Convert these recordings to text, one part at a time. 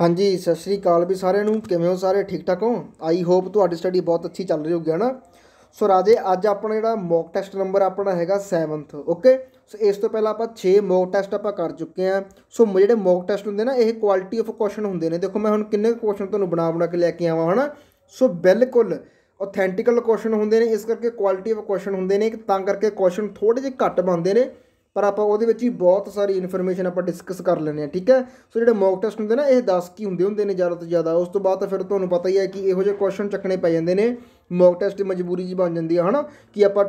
ਹਾਂਜੀ ਸਤਿ ਸ਼੍ਰੀ ਅਕਾਲ ਵੀ ਸਾਰਿਆਂ ਨੂੰ ਕਿਵੇਂ ਹੋ ਸਾਰੇ ਠੀਕ ਠਾਕ ਹੋ ਆਈ ਹੋਪ ਤੁਹਾਡੀ ਸਟੱਡੀ ਬਹੁਤ ਅੱਛੀ ਚੱਲ ਰਹੀ ਹੋਗੀ ਹਨਾ ਸੋ ਰਾਜੇ ਅੱਜ ਆਪਣਾ ਜਿਹੜਾ ਮੌਕ ਟੈਸਟ ਨੰਬਰ ਆਪਣਾ ਹੈਗਾ 7th ਓਕੇ ਸੋ ਇਸ ਤੋਂ ਪਹਿਲਾਂ ਆਪਾਂ 6 ਮੌਕ ਟੈਸਟ ਆਪਾਂ ਕਰ ਚੁੱਕੇ ਆ ਸੋ ਜਿਹੜੇ ਮੌਕ ਟੈਸਟ ਹੁੰਦੇ ਨਾ ਇਹ ਕੁਆਲਿਟੀ ਆਫ ਕੁਐਸਚਨ ਹੁੰਦੇ ਨੇ ਦੇਖੋ ਮੈਂ ਹੁਣ ਕਿੰਨੇ ਕੁਐਸਚਨ ਤੁਹਾਨੂੰ ਬਣਾ ਬਣਾ ਕੇ ਲੈ ਕੇ ਆਵਾਂ ਹਨਾ ਸੋ ਬਿਲਕੁਲ ਆਥੈਂਟਿਕਲ ਕੁਐਸਚਨ ਹੁੰਦੇ ਨੇ ਇਸ ਕਰਕੇ ਕੁਆਲਿਟੀ ਆਫ ਕੁਐਸਚਨ ਹੁੰਦੇ ਨੇ ਤਾਂ ਕਰਕੇ ਕੁਐਸਚਨ ਥੋੜੇ ਜਿਹਾ ਘੱਟ ਬਣਦੇ ਨੇ ਪਰ ਆਪਾਂ ਉਹਦੇ ਵਿੱਚ ਹੀ ਬਹੁਤ ਸਾਰੀ ਇਨਫੋਰਮੇਸ਼ਨ ਆਪਾਂ ਡਿਸਕਸ ਕਰ ਲੈਂਦੇ ਆ ਠੀਕ ਹੈ ਸੋ ਜਿਹੜੇ ਮੌਕ ਟੈਸਟ ਹੁੰਦੇ ਨਾ ਇਹ 10 ਕੀ ਹੁੰਦੇ ਹੁੰਦੇ ਨੇ ਜ਼ਿਆਦਾ ਤੋਂ ਜ਼ਿਆਦਾ ਉਸ ਤੋਂ ਬਾਅਦ ਤਾਂ ਫਿਰ ਤੁਹਾਨੂੰ ਪਤਾ ਹੀ ਹੈ ਕਿ ਇਹੋ ਜਿਹੇ ਕੁਐਸਚਨ ਚੱਕਣੇ ਪੈ ਜਾਂਦੇ ਨੇ ਮੌਕ ਟੈਸਟ ਦੀ ਮਜਬੂਰੀ ਜੀ ਬਣ ਜਾਂਦੀ ਹੈ ਹਨਾ ਕਿ ਆਪਾਂ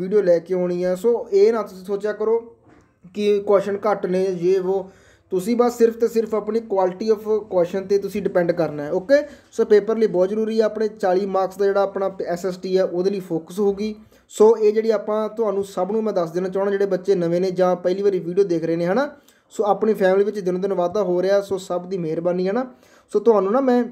ਵੀਡੀਓ ਲੈ ਕੇ ਆਉਣੀ ਹੈ ਸੋ ਇਹ ਨਾ ਤੁਸੀਂ ਸੋਚਿਆ ਕਰੋ ਕਿ ਕੁਐਸਚਨ ਘੱਟ ਨੇ ਜੇ ਉਹ ਤੁਸੀਂ ਬਸ ਸਿਰਫ ਤੇ ਸਿਰਫ ਆਪਣੀ ਕੁਆਲਿਟੀ ਆਫ ਕੁਐਸਚਨ ਤੇ ਤੁਸੀਂ ਡਿਪੈਂਡ ਕਰਨਾ ਹੈ ਓਕੇ ਸੋ ਪੇਪਰ ਲਈ ਬਹੁਤ ਜ਼ਰੂਰੀ ਹੈ ਆਪਣੇ 40 ਮਾਰਕਸ ਦਾ ਜਿਹੜਾ ਆਪਣਾ ਐਸਐਸਟੀ ਹੈ ਉਹਦੇ ਲਈ ਫੋਕਸ ਹੋਊਗੀ ਸੋ ਇਹ ਜਿਹੜੀ ਆਪਾਂ ਤੁਹਾਨੂੰ ਸਭ ਨੂੰ ਮੈਂ ਦੱਸ ਦੇਣਾ ਚਾਹਣਾ ਜਿਹੜੇ ਬੱਚੇ ਨਵੇਂ ਨੇ ਜਾਂ ਪਹਿਲੀ ਵਾਰੀ ਵੀਡੀਓ ਦੇਖ ਰਹੇ ਨੇ ਹਨਾ ਸੋ ਆਪਣੀ ਫੈਮਿਲੀ ਵਿੱਚ ਦਿਨੋਂ ਦਿਨ ਵਾਧਾ ਹੋ ਰਿਹਾ ਸੋ ਸਭ ਦੀ ਮਿਹਰਬਾਨੀ ਹੈ ਨਾ ਸੋ ਤੁਹਾਨੂੰ ਨਾ ਮੈਂ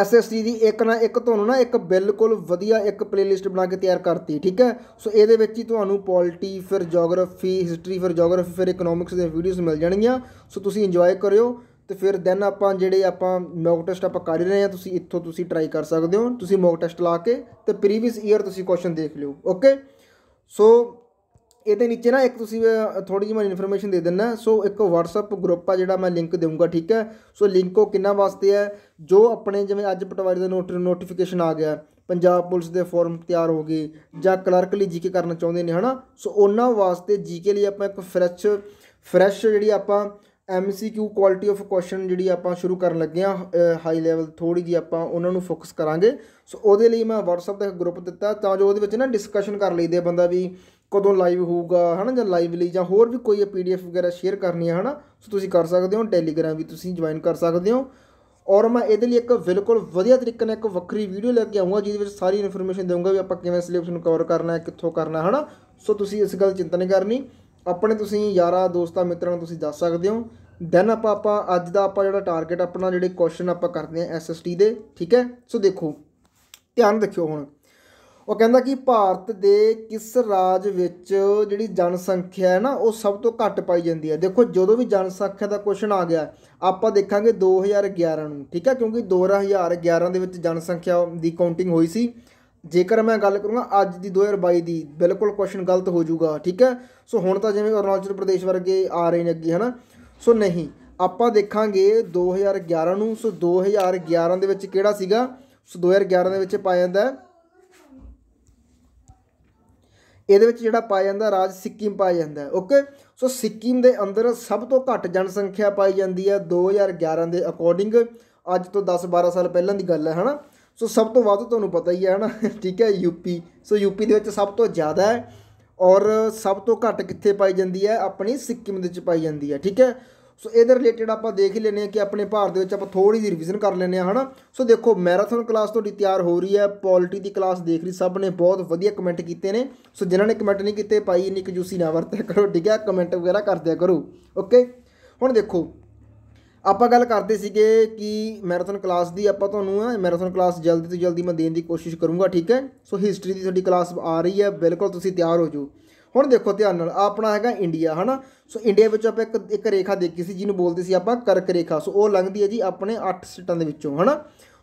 ਐਸਐਸਡੀ ਦੀ ਇੱਕ ਨਾ ਇੱਕ ਤੁਹਾਨੂੰ ਨਾ ਇੱਕ ਬਿਲਕੁਲ ਵਧੀਆ ਇੱਕ ਪਲੇਲਿਸਟ ਬਣਾ ਕੇ ਤਿਆਰ ਕਰਤੀ ਠੀਕ ਹੈ ਸੋ ਇਹਦੇ ਵਿੱਚ ਹੀ ਤੁਹਾਨੂੰ ਪੋਲਿਟੀ ਫਿਰ ਜੀਓਗ੍ਰਾਫੀ ਹਿਸਟਰੀ ਫਿਰ ਜੀਓਗ੍ਰਾਫੀ ਫਿਰ ਇਕਨੋਮਿਕਸ ਦੇ ਵੀਡੀਓਜ਼ ਮਿਲ ਜਾਣਗੀਆਂ ਸੋ ਤੁਸੀਂ ਇੰਜੋਏ ਕਰਿਓ ਤੇ ਫਿਰ ਦੈਨ ਆਪਾਂ ਜਿਹੜੇ ਆਪਾਂ ਮੌਕ ਟੈਸਟ ਆਪਾਂ ਕਰ ਰਹੇ ਹਾਂ ਤੁਸੀਂ ਇੱਥੋਂ ਤੁਸੀਂ ਟਰਾਈ ਕਰ ਸਕਦੇ ਹੋ ਤੁਸੀਂ ਮੌਕ ਟੈਸਟ ਲਾ ਕੇ ਤੇ ਪ੍ਰੀਵੀਅਸ ਈਅਰ ਤੁਸੀਂ ਕੁਐਸਚਨ ਦੇਖ ਲਿਓ ਓਕੇ ਸੋ ਇਹਦੇ ਨੀਚੇ ਨਾ ਇੱਕ ਤੁਸੀਂ ਥੋੜੀ ਜਿਹੀ ਮੈਂ ਇਨਫੋਰਮੇਸ਼ਨ ਦੇ ਦਿੰਨਾ ਸੋ ਇੱਕ WhatsApp ਗਰੁੱਪ ਆ ਜਿਹੜਾ ਮੈਂ ਲਿੰਕ ਦੇਵਾਂਗਾ ਠੀਕ ਹੈ ਸੋ ਲਿੰਕ ਉਹ ਕਿੰਨਾ ਵਾਸਤੇ ਹੈ ਜੋ ਆਪਣੇ ਜਿਵੇਂ ਅੱਜ ਪਟਵਾਰੀ ਦਾ ਨੋਟੀਫਿਕੇਸ਼ਨ ਆ ਗਿਆ ਪੰਜਾਬ ਪੁਲਿਸ ਦੇ ਫਾਰਮ ਤਿਆਰ ਹੋ ਗਏ ਜਾਂ ਕਲਰਕ ਲਈ ਜੀਕੇ ਕਰਨਾ ਚਾਹੁੰਦੇ ਨੇ ਹਨਾ ਸੋ ਉਹਨਾਂ ਵਾਸਤੇ ਜੀਕੇ ਲਈ ਆਪਾਂ ਇੱਕ ਫਰੈਸ਼ ਫਰੈਸ਼ ਜਿਹੜੀ ਆਪਾਂ ਐਮਸੀਕਿਊ ਕੁਆਲਿਟੀ ਆਫ ਕੁਐਸਚਨ ਜਿਹੜੀ ਆਪਾਂ ਸ਼ੁਰੂ ਕਰਨ ਲੱਗੇ ਆ ਹਾਈ ਲੈਵਲ ਥੋੜੀ ਜੀ ਆਪਾਂ ਉਹਨਾਂ ਨੂੰ ਫੋਕਸ ਕਰਾਂਗੇ ਸੋ ਉਹਦੇ ਲਈ ਮੈਂ WhatsApp ਦਾ ਇੱਕ ਗਰੁੱਪ ਦਿੱਤਾ ਤਾਂ ਜੋ ਉਹਦੇ ਵਿੱਚ ਨਾ ਡਿਸਕਸ਼ਨ ਕਰ ਲਈਦੇ ਬੰਦਾ ਵੀ ਕਦੋਂ ਲਾਈਵ ਹੋਊਗਾ ਹਨਾ ਜਾਂ ਲਾਈਵ ਲਈ ਜਾਂ ਹੋਰ ਵੀ ਕੋਈ ਪੀਡੀਐਫ ਵਗੈਰਾ ਸ਼ੇਅਰ ਕਰਨੀ ਹੈ ਹਨਾ ਸੋ ਤੁਸੀਂ ਕਰ ਸਕਦੇ ਹੋ ਟੈਲੀਗ੍ਰਾਮ ਵੀ ਤੁਸੀਂ ਜੁਆਇਨ ਕਰ ਸਕਦੇ ਹੋ ਔਰ ਮੈਂ ਇਹਦੇ ਲਈ ਇੱਕ ਬਿਲਕੁਲ ਵਧੀਆ ਤਰੀਕੇ ਨਾਲ ਇੱਕ ਵੱਖਰੀ ਵੀਡੀਓ ਲੈ ਕੇ ਆਉਂਗਾ ਜਿਹਦੇ ਵਿੱਚ ਸਾਰੀ ਇਨਫੋਰਮੇਸ਼ਨ ਦੇਵਾਂਗਾ ਵੀ ਆਪਾਂ ਕਿਵੇਂ ਸਿਲੇਬਸ ਨੂੰ ਕਵਰ ਕਰਨਾ ਹੈ ਕਿੱਥੋਂ ਕਰਨਾ ਹੈ ਹਨਾ ਸੋ ਤੁਸੀਂ ਇਸ ਗੱਲ ਚਿੰਤਾ ਨਹੀਂ ਕਰਨੀ ਆਪਣੇ ਤੁਸੀਂ ਯਾਰਾ ਦੋਸਤਾਂ ਮਿੱਤਰਾਂ ਨੂੰ ਤੁਸੀਂ ਦੱਸ ਸਕਦੇ ਹੋ ਦੈਨ ਆਪਾਂ ਆਪਾਂ ਅੱਜ ਦਾ ਆਪਾਂ ਜਿਹੜਾ ਟਾਰਗੇਟ ਆਪਣਾ ਜਿਹੜੇ ਕੁਐਸਚਨ ਆਪਾਂ ਕਰਦੇ ਆ ਐਸਐਸਟੀ ਦੇ ਠੀਕ ਹੈ ਸੋ ਦੇਖੋ ਧਿਆਨ ਰੱਖਿਓ ਹੁਣ ਉਹ ਕਹਿੰਦਾ ਕਿ ਭਾਰਤ ਦੇ ਕਿਸ ਰਾਜ ਵਿੱਚ ਜਿਹੜੀ ਜਨਸੰਖਿਆ ਹੈ ਨਾ ਉਹ ਸਭ ਤੋਂ ਘੱਟ ਪਾਈ ਜਾਂਦੀ ਹੈ ਦੇਖੋ ਜਦੋਂ ਵੀ ਜਨਸੰਖਿਆ ਦਾ ਕੁਐਸਚਨ ਆ ਗਿਆ ਆਪਾਂ ਦੇਖਾਂਗੇ 2011 ਨੂੰ ਠੀਕ ਹੈ ਕਿਉਂਕਿ 2011 ਦੇ ਵਿੱਚ ਜਨਸੰਖਿਆ ਦੀ ਕਾਊਂਟਿੰਗ ਹੋਈ ਸੀ ਜੇਕਰ ਮੈਂ ਗੱਲ ਕਰੂੰਗਾ ਅੱਜ ਦੀ 2022 ਦੀ ਬਿਲਕੁਲ ਕੁਐਸਚਨ ਗਲਤ ਹੋ ਜਾਊਗਾ ਠੀਕ ਹੈ ਸੋ ਹੁਣ ਤਾਂ ਜਿਵੇਂ ਅਰੁਣਾਚਲ ਪ੍ਰਦੇਸ਼ ਵਰਗੇ ਆ ਰਹੇ ਨੇ ਅੱਗੇ ਹਨਾ ਸੋ ਨਹੀਂ ਆਪਾਂ ਦੇਖਾਂਗੇ 2011 ਨੂੰ ਸੋ 2011 ਦੇ ਵਿੱਚ ਕਿਹੜਾ ਸੀਗਾ ਸੋ 2011 ਦੇ ਵਿੱਚ ਪਾਇਆ ਜਾਂਦਾ ਇਹਦੇ ਵਿੱਚ ਜਿਹੜਾ ਪਾਇਆ ਜਾਂਦਾ ਰਾਜ ਸਿੱਕਿਮ ਪਾਇਆ ਜਾਂਦਾ ਓਕੇ ਸੋ ਸਿੱਕਿਮ ਦੇ ਅੰਦਰ ਸਭ ਤੋਂ ਘੱਟ ਜਨਸੰਖਿਆ ਪਾਈ ਜਾਂਦੀ ਹੈ 2011 ਦੇ ਅਕੋਰਡਿੰਗ ਅੱਜ ਤੋਂ 10-12 ਸਾਲ ਪਹਿਲਾਂ ਦੀ ਗੱਲ ਹੈ ਹਨਾ ਸੋ ਸਭ ਤੋਂ ਵੱਧ ਤੁਹਾਨੂੰ ਪਤਾ ਹੀ ਹੈ ਹਨਾ ਠੀਕ ਹੈ ਯੂਪੀ ਸੋ ਯੂਪੀ ਦੇ ਵਿੱਚ ਸਭ ਤੋਂ ਜ਼ਿਆਦਾ ਹੈ ਔਰ ਸਭ ਤੋਂ ਘੱਟ ਕਿੱਥੇ ਪਾਈ ਜਾਂਦੀ ਹੈ ਆਪਣੀ ਸਿੱਕਮ ਦੇ ਵਿੱਚ ਪਾਈ ਜਾਂਦੀ ਹੈ ਠੀਕ ਹੈ ਸੋ ਇਹਦੇ ਰਿਲੇਟਡ ਆਪਾਂ ਦੇਖ ਹੀ ਲੈਨੇ ਆ ਕਿ ਆਪਣੇ ਭਾਰਤ ਦੇ ਵਿੱਚ ਆਪਾਂ ਥੋੜੀ ਜਿਹੀ ਰਿਵੀਜ਼ਨ ਕਰ ਲੈਨੇ ਆ ਹਨਾ ਸੋ ਦੇਖੋ ਮੈਰਾਥਨ ਕਲਾਸ ਤੁਹਾਡੀ ਤਿਆਰ ਹੋ ਰਹੀ ਹੈ ਪੋਲਿਟੀ ਦੀ ਕਲਾਸ ਦੇਖ ਰਹੀ ਸਭ ਨੇ ਬਹੁਤ ਵਧੀਆ ਕਮੈਂਟ ਕੀਤੇ ਨੇ ਸੋ ਜਿਨ੍ਹਾਂ ਨੇ ਕਮੈਂਟ ਨਹੀਂ ਕੀਤੇ ਪਾਈ ਇੰਨੀ ਕਜੂਸੀ ਨਾ ਵਰਤਿਆ ਕਰੋ ਠੀਕ ਹੈ ਕਮੈਂਟ ਵਗੈਰਾ ਕਰਦਿਆ ਕਰੋ ਓਕੇ ਹੁਣ ਦੇਖੋ ਆਪਾਂ ਗੱਲ ਕਰਦੇ ਸੀਗੇ ਕਿ ਮੈਰਾਥਨ ਕਲਾਸ ਦੀ ਆਪਾਂ ਤੁਹਾਨੂੰ ਆ ਮੈਰਾਥਨ ਕਲਾਸ ਜਲਦੀ ਤੋਂ ਜਲਦੀ ਮੈਂ ਦੇਣ ਦੀ ਕੋਸ਼ਿਸ਼ ਕਰੂੰਗਾ ਠੀਕ ਹੈ ਸੋ ਹਿਸਟਰੀ ਦੀ ਤੁਹਾਡੀ ਕਲਾਸ ਆ ਰਹੀ ਹੈ ਬਿਲਕੁਲ ਤੁਸੀਂ ਤਿਆਰ ਹੋ ਜੂ ਹੁਣ ਦੇਖੋ ਧਿਆਨ ਨਾਲ ਆਪਣਾ ਹੈਗਾ ਇੰਡੀਆ ਹਨਾ ਸੋ ਇੰਡੀਆ ਵਿੱਚ ਆਪਾਂ ਇੱਕ ਇੱਕ ਰੇਖਾ ਦੇਖੀ ਸੀ ਜਿਹਨੂੰ ਬੋਲਦੇ ਸੀ ਆਪਾਂ ਕਰਕ ਰੇਖਾ ਸੋ ਉਹ ਲੰਘਦੀ ਹੈ ਜੀ ਆਪਣੇ 8 ਸਟਾਂ ਦੇ ਵਿੱਚੋਂ ਹਨਾ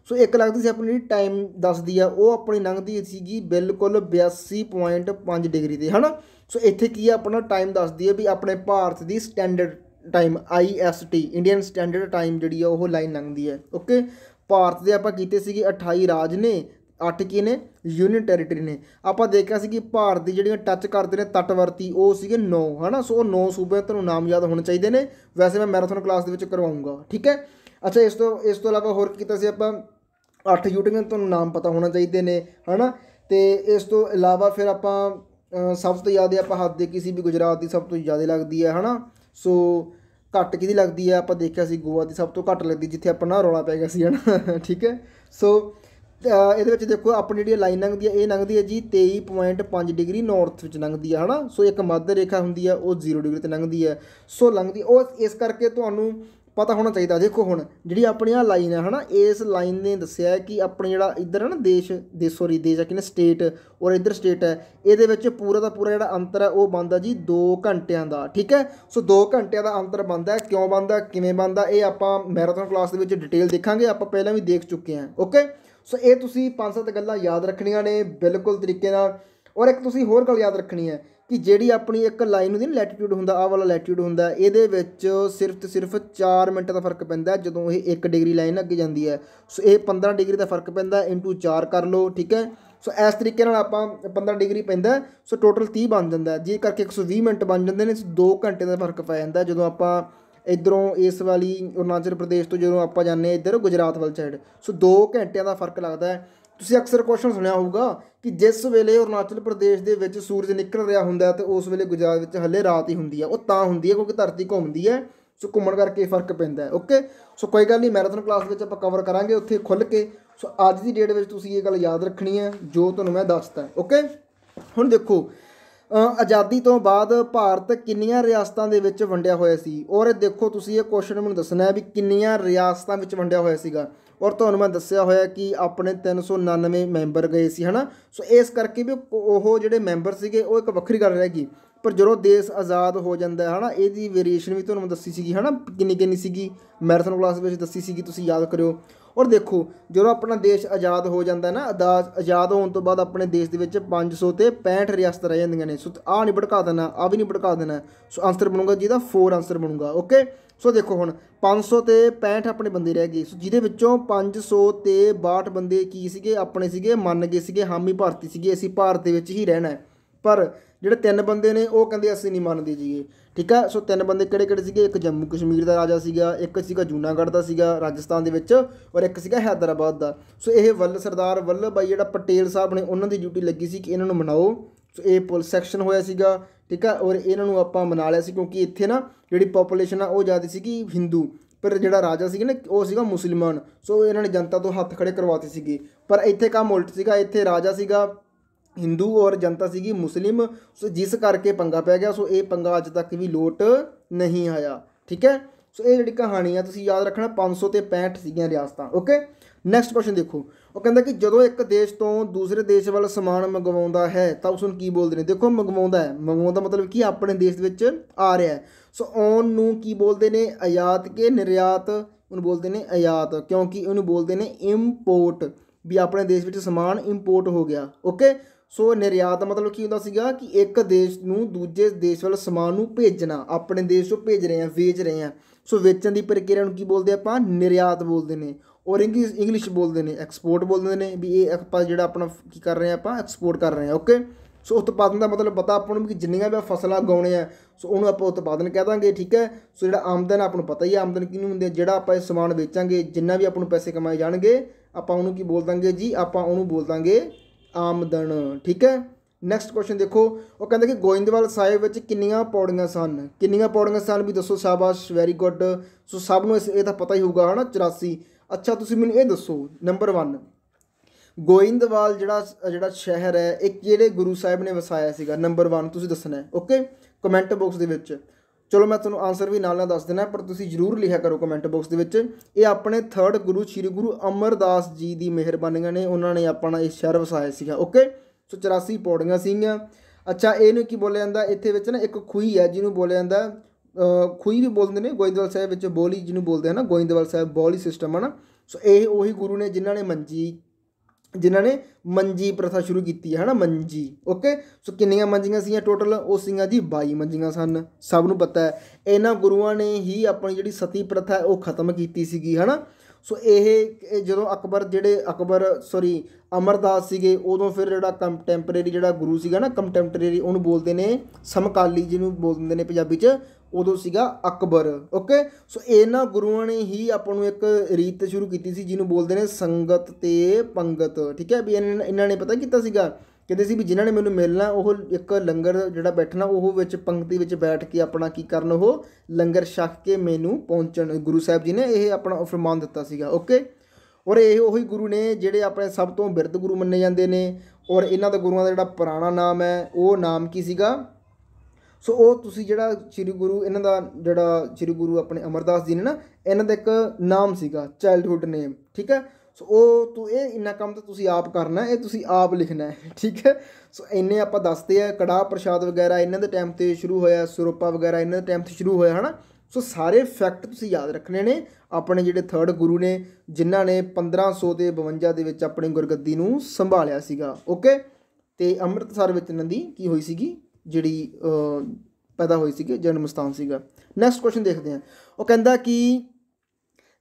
ਸੋ ਇੱਕ ਲੱਗਦੀ ਸੀ ਆਪਣੀ ਟਾਈਮ ਦੱਸਦੀ ਆ ਉਹ ਆਪਣੀ ਲੰਘਦੀ ਸੀਗੀ ਬਿਲਕੁਲ 82.5 ਡਿਗਰੀ ਤੇ ਹਨਾ ਸੋ ਇੱਥੇ ਕੀ ਆ ਆਪਣਾ ਟਾਈਮ ਦੱਸਦੀ ਆ ਵੀ ਆਪਣੇ ਭਾਰਤ ਦੀ standard time IST Indian standard time ਜਿਹੜੀ ਆ ਉਹ ਲਾਈਨ ਲੰਘਦੀ ਹੈ ਓਕੇ ਭਾਰਤ ਦੇ ਆਪਾਂ ਕੀਤੇ ਸੀਗੇ 28 ਰਾਜ ਨੇ 8 ਕੀ ਨੇ ਯੂਨੀਅਨ ਟੈਰੀਟਰੀ ਨੇ ਆਪਾਂ ਦੇਖਿਆ ਸੀ ਕਿ ਭਾਰਤ ਦੀ ਜਿਹੜੀਆਂ ਟੱਚ ਕਰਦੇ ਨੇ ਤਟਵਰਤੀ ਉਹ ਸੀਗੇ 9 ਹਨਾ ਸੋ ਉਹ 9 ਸੂਬੇ ਤੁਹਾਨੂੰ ਨਾਮ ਯਾਦ ਹੋਣੇ ਚਾਹੀਦੇ ਨੇ ਵੈਸੇ ਮੈਂ ਮੈਰਾਥਨ ਕਲਾਸ ਦੇ ਵਿੱਚ ਕਰਵਾਉਂਗਾ ਠੀਕ ਹੈ ਅੱਛਾ ਇਸ ਤੋਂ ਇਸ ਤੋਂ ਇਲਾਵਾ ਹੋਰ ਕੀਤਾ ਸੀ ਆਪਾਂ 8 ਯੂਟੀਆਂ ਤੁਹਾਨੂੰ ਨਾਮ ਪਤਾ ਹੋਣਾ ਚਾਹੀਦੇ ਨੇ ਹਨਾ ਤੇ ਇਸ ਤੋਂ ਇਲਾਵਾ ਫਿਰ ਆਪਾਂ ਸਭ ਤੋਂ ਜ਼ਿਆਦਾ ਆਪਾਂ ਹੱਦ ਦੇ ਕਿਸੇ ਵੀ ਗੁਜਰਾਤ ਦੀ ਸਭ ਤੋਂ ਜ਼ਿਆਦਾ ਲੱਗਦੀ ਹੈ ਹਨਾ ਸੋ ਘੱਟ ਕਿਹਦੀ ਲੱਗਦੀ ਆ ਆਪਾਂ ਦੇਖਿਆ ਸੀ ਗੋਆ ਦੀ ਸਭ ਤੋਂ ਘੱਟ ਲੱਗਦੀ ਜਿੱਥੇ ਆਪਣਾ ਰੋਲਾ ਪੈ ਗਿਆ ਸੀ ਹਨਾ ਠੀਕ ਹੈ ਸੋ ਇਹਦੇ ਵਿੱਚ ਦੇਖੋ ਆਪਣੀ ਜਿਹੜੀ ਲਾਈਨ ਲੰਘਦੀ ਆ ਇਹ ਲੰਘਦੀ ਆ ਜੀ 23.5 ਡਿਗਰੀ ਨਾਰਥ ਵਿੱਚ ਲੰਘਦੀ ਆ ਹਨਾ ਸੋ ਇੱਕ ਮੱਧ ਰੇਖਾ ਹੁੰਦੀ ਆ ਉਹ 0 ਡਿਗਰੀ ਤੇ ਲੰਘਦੀ ਆ ਸੋ ਲੰਘਦੀ ਉਹ ਇਸ ਕਰਕੇ ਤੁਹਾਨੂੰ ਪਤਾ ਹੋਣਾ ਚਾਹੀਦਾ ਦੇਖੋ ਹੁਣ ਜਿਹੜੀ ਆਪਣੀ ਆ ਲਾਈਨ ਹੈ ਹਨਾ ਇਸ ਲਾਈਨ ਨੇ ਦੱਸਿਆ ਕਿ ਆਪਣਾ ਜਿਹੜਾ ਇੱਧਰ ਹੈ ਨਾ ਦੇਸ਼ ਦੇ ਸੋਰੀ ਦੇਸ਼ ਆ ਕਿਨੇ ਸਟੇਟ ਔਰ ਇੱਧਰ ਸਟੇਟ ਹੈ ਇਹਦੇ ਵਿੱਚ ਪੂਰਾ ਦਾ ਪੂਰਾ ਜਿਹੜਾ ਅੰਤਰ ਹੈ ਉਹ ਬੰਦਾ ਜੀ 2 ਘੰਟਿਆਂ ਦਾ ਠੀਕ ਹੈ ਸੋ 2 ਘੰਟਿਆਂ ਦਾ ਅੰਤਰ ਹੈ ਕਿਉਂ ਬੰਦਾ ਕਿਵੇਂ ਬੰਦਾ ਇਹ ਆਪਾਂ ਮੈਰਾਥਨ ਕਲਾਸ ਦੇ ਵਿੱਚ ਡਿਟੇਲ ਦੇਖਾਂਗੇ ਆਪਾਂ ਪਹਿਲਾਂ ਵੀ ਦੇਖ ਚੁੱਕੇ ਹਾਂ ਓਕੇ ਸੋ ਇਹ ਤੁਸੀਂ ਪੰਜ ਸੱਤ ਗੱਲਾਂ ਯਾਦ ਰੱਖਣੀਆਂ ਨੇ ਬਿਲਕੁਲ ਤਰੀਕੇ ਨਾਲ ਔਰ ਇੱਕ ਤੁਸੀਂ ਹੋਰ ਗੱਲ ਯਾਦ ਰੱਖਣੀ ਹੈ ਕਿ ਜਿਹੜੀ ਆਪਣੀ ਇੱਕ ਲਾਈਨ ਹੁੰਦੀ ਨਾ ਲੈਟੀਟਿਊਡ ਹੁੰਦਾ ਆਹ ਵਾਲਾ ਲੈਟੀਟਿਊਡ ਹੁੰਦਾ ਇਹਦੇ ਵਿੱਚ ਸਿਰਫ ਤੇ ਸਿਰਫ 4 ਮਿੰਟ ਦਾ ਫਰਕ ਪੈਂਦਾ ਜਦੋਂ ਇਹ 1 ਡਿਗਰੀ ਲਾਈਨ ਅੱਗੇ ਜਾਂਦੀ ਹੈ ਸੋ ਇਹ 15 ਡਿਗਰੀ ਦਾ ਫਰਕ ਪੈਂਦਾ ਇਨਟੂ 4 ਕਰ ਲਓ ਠੀਕ ਹੈ ਸੋ ਇਸ ਤਰੀਕੇ ਨਾਲ ਆਪਾਂ 15 ਡਿਗਰੀ ਪੈਂਦਾ ਸੋ ਟੋਟਲ 30 ਬਣ ਜਾਂਦਾ ਜੇ ਕਰਕੇ 120 ਮਿੰਟ ਬਣ ਜਾਂਦੇ ਨੇ ਸੋ 2 ਘੰਟੇ ਦਾ ਫਰਕ ਪੈ ਜਾਂਦਾ ਜਦੋਂ ਆਪਾਂ ਇਧਰੋਂ ਇਸ ਵਾਲੀ ਅਰੁਣਾਚਲ ਪ੍ਰਦੇਸ਼ ਤੋਂ ਜਦੋਂ ਆਪਾਂ ਜਾਂਦੇ ਇਧਰ ਗੁਜਰਾਤ ਵੱਲ ਸਾਈਡ ਸੋ 2 ਘੰਟਿਆਂ ਦਾ ਫਰਕ ਲੱਗਦਾ ਤੁਸੀਂ ਅਕਸਰ ਕੁਐਸਚਨ ਸੁਣਿਆ ਹੋਊਗਾ ਕਿ ਜਿਸ ਵੇਲੇ ਅਰੁਣਾਚਲ ਪ੍ਰਦੇਸ਼ ਦੇ ਵਿੱਚ ਸੂਰਜ ਨਿਕਲ ਰਿਹਾ ਹੁੰਦਾ ਤੇ ਉਸ ਵੇਲੇ ਗੁਜਰਾਤ ਵਿੱਚ ਹੱਲੇ ਰਾਤ ਹੀ ਹੁੰਦੀ ਹੈ ਉਹ ਤਾਂ ਹੁੰਦੀ ਹੈ ਕਿਉਂਕਿ ਧਰਤੀ ਘੁੰਮਦੀ ਹੈ ਸੋ ਘੁੰਮਣ ਕਰਕੇ ਫਰਕ ਪੈਂਦਾ ਓਕੇ ਸੋ ਕੋਈ ਗੱਲ ਨਹੀਂ ਮੈਰਾਥਨ ਕਲਾਸ ਵਿੱਚ ਆਪਾਂ ਕਵਰ ਕਰਾਂਗੇ ਉੱਥੇ ਖੁੱਲ ਕੇ ਸੋ ਅੱਜ ਦੀ ਡੇਟ ਵਿੱਚ ਤੁਸੀਂ ਇਹ ਗੱਲ ਯਾਦ ਰੱਖਣੀ ਹੈ ਜੋ ਤੁਹਾਨੂੰ ਮੈਂ ਦੱਸਤਾ ਓਕੇ ਹੁਣ ਦੇਖੋ ਆਜ਼ਾਦੀ ਤੋਂ ਬਾਅਦ ਭਾਰਤ ਕਿੰਨੀਆਂ ਰਿਆਸਤਾਂ ਦੇ ਵਿੱਚ ਵੰਡਿਆ ਹੋਇਆ ਸੀ ਔਰ ਦੇਖੋ ਤੁਸੀਂ ਇਹ ਕੁਐਸਚਨ ਮੈਨੂੰ ਦੱਸਣਾ ਹੈ ਵੀ ਕਿੰਨੀਆਂ ਰਿਆਸਤਾਂ ਵਿੱਚ ਵੰਡਿਆ ਹੋਇਆ ਸੀਗਾ ਔਰ ਤੁਹਾਨੂੰ ਮੈਂ ਦੱਸਿਆ ਹੋਇਆ ਕਿ ਆਪਣੇ 399 ਮੈਂਬਰ ਗਏ ਸੀ ਹਨਾ ਸੋ ਇਸ ਕਰਕੇ ਵੀ ਉਹ ਜਿਹੜੇ ਮੈਂਬਰ ਸੀਗੇ ਉਹ ਇੱਕ ਵੱਖਰੀ ਗੱਲ ਰਹਿ ਗਈ ਪਰ ਜਦੋਂ ਦੇਸ਼ ਆਜ਼ਾਦ ਹੋ ਜਾਂਦਾ ਹੈ ਹਨਾ ਇਹਦੀ ਵੇਰੀਏਸ਼ਨ ਵੀ ਤੁਹਾਨੂੰ ਮੈਂ ਦੱਸੀ ਸੀਗੀ ਹਨਾ ਕਿੰਨੀ ਕਿੰਨੀ ਸੀਗੀ ਮੈਰਾਥਨ ਕਲਾਸ ਵਿੱਚ ਦੱਸੀ ਸੀਗੀ ਤੁਸੀਂ ਯਾਦ ਕਰਿਓ ਔਰ ਦੇਖੋ ਜਦੋਂ ਆਪਣਾ ਦੇਸ਼ ਆਜ਼ਾਦ ਹੋ ਜਾਂਦਾ ਹੈ ਨਾ ਆਜ਼ਾਦ ਹੋਣ ਤੋਂ ਬਾਅਦ ਆਪਣੇ ਦੇਸ਼ ਦੇ ਵਿੱਚ 500 ਤੇ 65 ਰਿਆਸਤਾਂ ਰਹਿ ਜਾਂਦੀਆਂ ਨੇ ਸੋ ਆ ਨਹੀਂ ਭੜਕਾ ਦੇਣਾ ਆ ਵੀ ਨਹੀਂ ਭੜਕਾ ਦੇਣਾ ਸੋ ਆਨਸਰ ਬਣੂਗਾ ਜਿਹਦਾ 4 ਆਨਸਰ ਬਣੂਗਾ ਓਕੇ ਸੋ ਦੇਖੋ ਹੁਣ 500 ਤੇ 65 ਆਪਣੇ ਬੰਦੇ ਰਹਿ ਗਏ ਸੋ ਜਿਹਦੇ ਵਿੱਚੋਂ 500 ਤੇ 62 ਬੰਦੇ ਕੀ ਸੀਗੇ ਆਪਣੇ ਸੀਗੇ ਮੰਨ ਗਏ ਸੀਗੇ ਹਾਮੀ ਭਾਰਤੀ ਸੀਗੇ ਅਸੀਂ ਭਾਰਤ ਦੇ ਵਿੱਚ ਹੀ ਰਹਿਣਾ ਹੈ ਪਰ ਜਿਹੜੇ ਤਿੰਨ ਬੰਦੇ ਨੇ ਉਹ ਕਹਿੰਦੇ ਅਸੀਂ ਨਹੀਂ ਮੰਨਦੇ ਜੀਏ ਠੀਕ ਆ ਸੋ ਤਿੰਨ ਬੰਦੇ ਕਿਹੜੇ ਕਿਹੜੇ ਸੀਗੇ ਇੱਕ ਜੰਮੂ ਕਸ਼ਮੀਰ ਦਾ ਰਾਜਾ ਸੀਗਾ ਇੱਕ ਸੀਗਾ ਜੂਨਾਗੜ੍ਹ ਦਾ ਸੀਗਾ ਰਾਜਸਥਾਨ ਦੇ ਵਿੱਚ ਔਰ ਇੱਕ ਸੀਗਾ ਹైదరాబాద్ ਦਾ ਸੋ ਇਹ ਵੱਲ ਸਰਦਾਰ ਵੱਲ ਬਾਈ ਜਿਹੜਾ ਪਟੇਲ ਸਾਹਿਬ ਨੇ ਉਹਨਾਂ ਦੀ ਡਿਊਟੀ ਲੱਗੀ ਸੀ ਕਿ ਇਹਨਾਂ ਨੂੰ ਮਨਾਓ ਸੋ ਇਹ ਪੁਲਿਸ ਸੈਕਸ਼ਨ ਹੋਇਆ ਸੀਗਾ ਠੀਕ ਆ ਔਰ ਇਹਨਾਂ ਨੂੰ ਆਪਾਂ ਮਨਾ ਲਿਆ ਸੀ ਕਿਉਂਕਿ ਇੱਥੇ ਨਾ ਜਿਹੜੀ ਪੋਪੂਲੇਸ਼ਨ ਆ ਉਹ ਜ਼ਿਆਦਾ ਸੀਗੀ ਹਿੰਦੂ ਪਰ ਜਿਹੜਾ ਰਾਜਾ ਸੀਗਾ ਨਾ ਉਹ ਸੀਗਾ ਮੁਸਲਮਾਨ ਸੋ ਇਹਨਾਂ ਨੇ ਜਨਤਾ ਤੋਂ ਹੱਥ ਖੜੇ ਕਰਵਾਤੇ ਸੀਗੇ ਪਰ ਇੱਥੇ ਕੰਮ ਉਲਟ ਸੀਗਾ ਇੱਥੇ ਰਾਜਾ ਸੀਗਾ ਹਿੰਦੂ ਔਰ ਜਨਤਾ ਸੀਗੀ ਮੁਸਲਿਮ ਸੋ ਜਿਸ ਕਰਕੇ ਪੰਗਾ ਪੈ ਗਿਆ ਸੋ ਇਹ ਪੰਗਾ ਅੱਜ ਤੱਕ ਵੀ ਲੋਟ ਨਹੀਂ ਆਇਆ ਠੀਕ ਹੈ ਸੋ ਇਹ ਜਿਹੜੀ ਕਹਾਣੀ ਆ ਤੁਸੀਂ ਯਾਦ ਰੱਖਣਾ 500 ਤੇ 65 ਸੀਗੀਆਂ ਰਿਆਸਤਾਂ ਓਕੇ ਨੈਕਸਟ ਕੁਐਸਚਨ ਦੇਖੋ ਉਹ ਕਹਿੰਦਾ ਕਿ ਜਦੋਂ ਇੱਕ ਦੇਸ਼ ਤੋਂ ਦੂਸਰੇ ਦੇਸ਼ ਵੱਲ ਸਮਾਨ ਮੰਗਵਾਉਂਦਾ ਹੈ ਤਾਂ ਉਸ ਨੂੰ ਕੀ ਬੋਲਦੇ ਨੇ ਦੇਖੋ ਮੰਗਵਾਉਂਦਾ ਹੈ ਮੰਗਵਾਉਂਦਾ ਮਤਲਬ ਕੀ ਆਪਣੇ ਦੇਸ਼ ਵਿੱਚ ਆ ਰਿਹਾ ਹੈ ਸੋ ਔਨ ਨੂੰ ਕੀ ਬੋਲਦੇ ਨੇ ਆਯਾਤ ਕੇ ਨਿਰਯਾਤ ਉਹਨੂੰ ਬੋਲਦੇ ਨੇ ਆਯਾਤ ਕਿਉਂਕਿ ਉਹਨੂੰ ਬੋਲਦੇ ਨੇ ਇੰਪੋਰਟ ਵੀ ਆਪਣੇ ਦੇਸ਼ ਵਿੱਚ ਸਮਾਨ ਇੰਪੋਰਟ ਹੋ ਗਿਆ ਓਕੇ ਸੋ ਨਿਰਯਾਤ ਮਤਲਬ ਕੀ ਹੁੰਦਾ ਸੀਗਾ ਕਿ ਇੱਕ ਦੇਸ਼ ਨੂੰ ਦੂਜੇ ਦੇਸ਼ ਵੱਲ ਸਮਾਨ ਨੂੰ ਭੇਜਣਾ ਆਪਣੇ ਦੇਸ਼ ਨੂੰ ਭੇਜ ਰਹੇ ਆ ਵੇਚ ਰਹੇ ਆ ਸੋ ਵੇਚਣ ਦੀ ਪ੍ਰਕਿਰਿਆ ਨੂੰ ਕੀ ਬੋਲਦੇ ਆਪਾਂ ਨਿਰਯਾਤ ਬੋਲਦੇ ਨੇ ਔਰ ਇੰਗਲਿਸ਼ ਬੋਲਦੇ ਨੇ ਐਕਸਪੋਰਟ ਬੋਲਦੇ ਨੇ ਵੀ ਇਹ ਆਪਾਂ ਜਿਹੜਾ ਆਪਣਾ ਕੀ ਕਰ ਰਹੇ ਆ ਆਪਾਂ ਐਕਸਪੋਰਟ ਕਰ ਰਹੇ ਆ ਓਕੇ ਸੋ ਉਤਪਾਦਨ ਦਾ ਮਤਲਬ ਪਤਾ ਆਪਾਂ ਨੂੰ ਕਿ ਜਿੰਨੀਆਂ ਵੀ ਫਸਲਾਂ ਗਾਉਣੇ ਆ ਸੋ ਉਹਨੂੰ ਆਪਾਂ ਉਤਪਾਦਨ ਕਹਿ ਦਾਂਗੇ ਠੀਕ ਹੈ ਸੋ ਜਿਹੜਾ ਆਮਦਨ ਆਪਾਂ ਨੂੰ ਪਤਾ ਹੀ ਆਮਦਨ ਕਿੰਨੀ ਹੁੰਦੀ ਹੈ ਜਿਹੜਾ ਆਪਾਂ ਇਹ ਸਮਾਨ ਵੇਚਾਂਗੇ ਜਿੰਨਾ ਵੀ ਆਪਾਂ ਨੂੰ ਪੈਸੇ ਕਮਾਏ ਜਾਣਗੇ ਆਪਾਂ ਉਹਨੂੰ ਕੀ ਬੋਲ ਦਾਂਗੇ ਜੀ ਆਪਾਂ ਉਹਨੂੰ ਬੋਲ ਦਾਂਗੇ ਆਮਦਨ ਠੀਕ ਹੈ ਨੈਕਸਟ ਕੁਐਸਚਨ ਦੇਖੋ ਉਹ ਕਹਿੰਦਾ ਕਿ ਗੋਇੰਦਵਾਲ ਸਾਹਿਬ ਵਿੱਚ ਕਿੰਨੀਆਂ ਪੌੜੀਆਂ ਸਨ ਕਿੰਨੀਆਂ ਪੌੜੀਆਂ ਸਨ ਵੀ ਦੱਸੋ ਸ਼ਾਬਾਸ਼ ਵੈਰੀ ਗੁੱਡ ਸੋ ਸਭ ਨੂੰ ਇਹ ਤਾਂ ਪਤਾ ਹੀ ਹੋਊਗਾ ਹਨਾ 84 ਅੱਛਾ ਤੁਸੀਂ ਮੈਨੂੰ ਇਹ ਦੱਸੋ ਨੰਬਰ 1 ਗੋਇੰਦਵਾਲ ਜਿਹੜਾ ਜਿਹੜਾ ਸ਼ਹਿਰ ਹੈ ਇਹ ਕਿਹੜੇ ਗੁਰੂ ਸਾਹਿਬ ਨੇ ਵਸਾਇਆ ਸੀਗਾ ਨੰਬਰ 1 ਤੁਸੀਂ ਦੱਸਣਾ ਹੈ ਓਕੇ ਕਮੈਂਟ ਬਾਕਸ ਦੇ ਵਿੱਚ ਚਲੋ ਮੈਂ ਤੁਹਾਨੂੰ ਆਨਸਰ ਵੀ ਨਾਲ ਨਾਲ ਦੱਸ ਦੇਣਾ ਪਰ ਤੁਸੀਂ ਜਰੂਰ ਲਿਖਿਆ ਕਰੋ ਕਮੈਂਟ ਬਾਕਸ ਦੇ ਵਿੱਚ ਇਹ ਆਪਣੇ 3rd ਗੁਰੂ ਸ੍ਰੀ ਗੁਰੂ ਅਮਰਦਾਸ ਜੀ ਦੀ ਮਿਹਰਬਾਨੀਆਂ ਨੇ ਉਹਨਾਂ ਨੇ ਆਪਣਾ ਇਹ ਸ਼ਰਵ ਵਸਾਇਆ ਸੀਗਾ ਓਕੇ ਸੋ 84 ਪੌੜੀਆਂ ਸੀਗੀਆਂ ਅੱਛਾ ਇਹਨੂੰ ਕੀ ਬੋਲਿਆ ਜਾਂਦਾ ਇੱਥੇ ਵਿੱਚ ਨਾ ਇੱਕ ਖੂਹੀ ਹੈ ਜਿਹਨੂੰ ਬੋਲਿਆ ਜਾਂਦਾ ਖੂਹੀ ਵੀ ਬੋਲਦੇ ਨੇ ਗੋਇੰਦਵਾਲ ਸਾਹਿਬ ਵਿੱਚ ਬੋਲੀ ਜਿਹਨੂੰ ਬੋਲਦੇ ਹਨ ਗੋਇੰਦਵਾਲ ਸਾਹਿਬ ਬੋਲੀ ਸਿਸਟਮ ਹਨ ਸੋ ਇਹ ਉਹੀ ਗੁਰੂ ਨੇ ਜਿਨ੍ਹਾਂ ਨੇ ਮੰਜੀ ਜਿਨ੍ਹਾਂ ਨੇ ਮੰਜੀ ਪ੍ਰਥਾ ਸ਼ੁਰੂ ਕੀਤੀ ਹੈ ਹਨਾ ਮੰਜੀ ਓਕੇ ਸੋ ਕਿੰਨੀਆਂ ਮੰਜੀਆਂ ਸੀਆਂ ਟੋਟਲ ਉਹ ਸੀਆਂ ਜੀ 22 ਮੰਜੀਆਂ ਸਨ ਸਭ ਨੂੰ ਪਤਾ ਹੈ ਇਹਨਾਂ ਗੁਰੂਆਂ ਨੇ ਹੀ ਆਪਣੀ ਜਿਹੜੀ ਸਤੀ ਪ੍ਰਥਾ ਉਹ ਖਤਮ ਕੀਤੀ ਸੀਗੀ ਹਨਾ ਸੋ ਇਹ ਜਦੋਂ ਅਕਬਰ ਜਿਹੜੇ ਅਕਬਰ ਸੌਰੀ ਅਮਰਦਾਸ ਸੀਗੇ ਉਦੋਂ ਫਿਰ ਜਿਹੜਾ ਕੰਟੈਂਪਰੇਰੀ ਜਿਹੜਾ ਗੁਰੂ ਸੀਗਾ ਨਾ ਕੰਟੈਂਪਰੇਰੀ ਉਹਨੂੰ ਬੋਲਦੇ ਨੇ ਸਮਕਾਲੀ ਜਿਹਨੂੰ ਬੋਲਦੇ ਨੇ ਪੰਜਾਬੀ 'ਚ ਉਦੋਂ ਸੀਗਾ ਅਕਬਰ ਓਕੇ ਸੋ ਇਹਨਾਂ ਗੁਰੂਆਂ ਨੇ ਹੀ ਆਪਾਂ ਨੂੰ ਇੱਕ ਰੀਤ ਸ਼ੁਰੂ ਕੀਤੀ ਸੀ ਜਿਹਨੂੰ ਬੋਲਦੇ ਨੇ ਸੰਗਤ ਤੇ ਪੰਗਤ ਠੀਕ ਹੈ ਵੀ ਇਹਨਾਂ ਨੇ ਪਤਾ ਕੀਤਾ ਸੀਗਾ ਕਹਿੰਦੇ ਸੀ ਵੀ ਜਿਨ੍ਹਾਂ ਨੇ ਮੈਨੂੰ ਮਿਲਣਾ ਉਹ ਇੱਕ ਲੰਗਰ ਜਿਹੜਾ ਬੈਠਣਾ ਉਹ ਵਿੱਚ ਪੰਕਤੀ ਵਿੱਚ ਬੈਠ ਕੇ ਆਪਣਾ ਕੀ ਕਰਨ ਉਹ ਲੰਗਰ ਛਕ ਕੇ ਮੈਨੂੰ ਪਹੁੰਚਣ ਗੁਰੂ ਸਾਹਿਬ ਜੀ ਨੇ ਇਹ ਆਪਣਾ ਫਰਮਾਨ ਦਿੱਤਾ ਸੀਗਾ ਓਕੇ ਔਰ ਇਹ ਉਹੀ ਗੁਰੂ ਨੇ ਜਿਹੜੇ ਆਪਣੇ ਸਭ ਤੋਂ ਬਿਰਧ ਗੁਰੂ ਮੰਨੇ ਜਾਂਦੇ ਨੇ ਔਰ ਇਹਨਾਂ ਦਾ ਗੁਰੂਆਂ ਦਾ ਜਿਹੜਾ ਪੁਰਾਣਾ ਨਾਮ ਹੈ ਉਹ ਨਾਮ ਕੀ ਸੀਗਾ ਸੋ ਉਹ ਤੁਸੀਂ ਜਿਹੜਾ ਸ੍ਰੀ ਗੁਰੂ ਇਹਨਾਂ ਦਾ ਜਿਹੜਾ ਸ੍ਰੀ ਗੁਰੂ ਆਪਣੇ ਅਮਰਦਾਸ ਜੀ ਨੇ ਨਾ ਇਹਨਾਂ ਦਾ ਇੱਕ ਨਾਮ ਸੀਗਾ ਚਾਈਲਡਹੂਡ ਨੇਮ ਠੀਕ ਹੈ ਸੋ ਉਹ ਤੂੰ ਇਹ ਇੰਨਾ ਕੰਮ ਤਾਂ ਤੁਸੀਂ ਆਪ ਕਰਨਾ ਇਹ ਤੁਸੀਂ ਆਪ ਲਿਖਣਾ ਹੈ ਠੀਕ ਹੈ ਸੋ ਇੰਨੇ ਆਪਾਂ ਦੱਸਦੇ ਆ ਕੜਾ ਪ੍ਰਸ਼ਾਦ ਵਗੈਰਾ ਇਹਨਾਂ ਦੇ ਟਾਈਮ ਤੇ ਸ਼ੁਰੂ ਹੋਇਆ ਸੁਰੂਪਾ ਵਗੈਰਾ ਇਹਨਾਂ ਦੇ ਟਾਈਮ ਤੇ ਸ਼ੁਰੂ ਹੋਇਆ ਹਨਾ ਸੋ ਸਾਰੇ ਫੈਕਟ ਤੁਸੀਂ ਯਾਦ ਰੱਖਣੇ ਨੇ ਆਪਣੇ ਜਿਹੜੇ ਥਰਡ ਗੁਰੂ ਨੇ ਜਿਨ੍ਹਾਂ ਨੇ 1500 ਦੇ 52 ਦੇ ਵਿੱਚ ਆਪਣੀ ਗੁਰਗੱਦੀ ਨੂੰ ਸੰਭਾਲਿਆ ਸੀਗਾ ਓਕੇ ਤੇ ਅੰਮ੍ਰਿਤਸਰ ਵਿੱਚ ਨੰਦੀ ਕੀ ਹੋਈ ਸੀਗੀ ਜਿਹੜੀ ਪੈਦਾ ਹੋਈ ਸੀਗੀ ਜਨਮ ਸਥਾਨ ਸੀਗਾ ਨੈਕਸਟ ਕੁਐਸਚਨ ਦੇਖਦੇ ਆ ਉਹ ਕਹਿੰਦਾ ਕਿ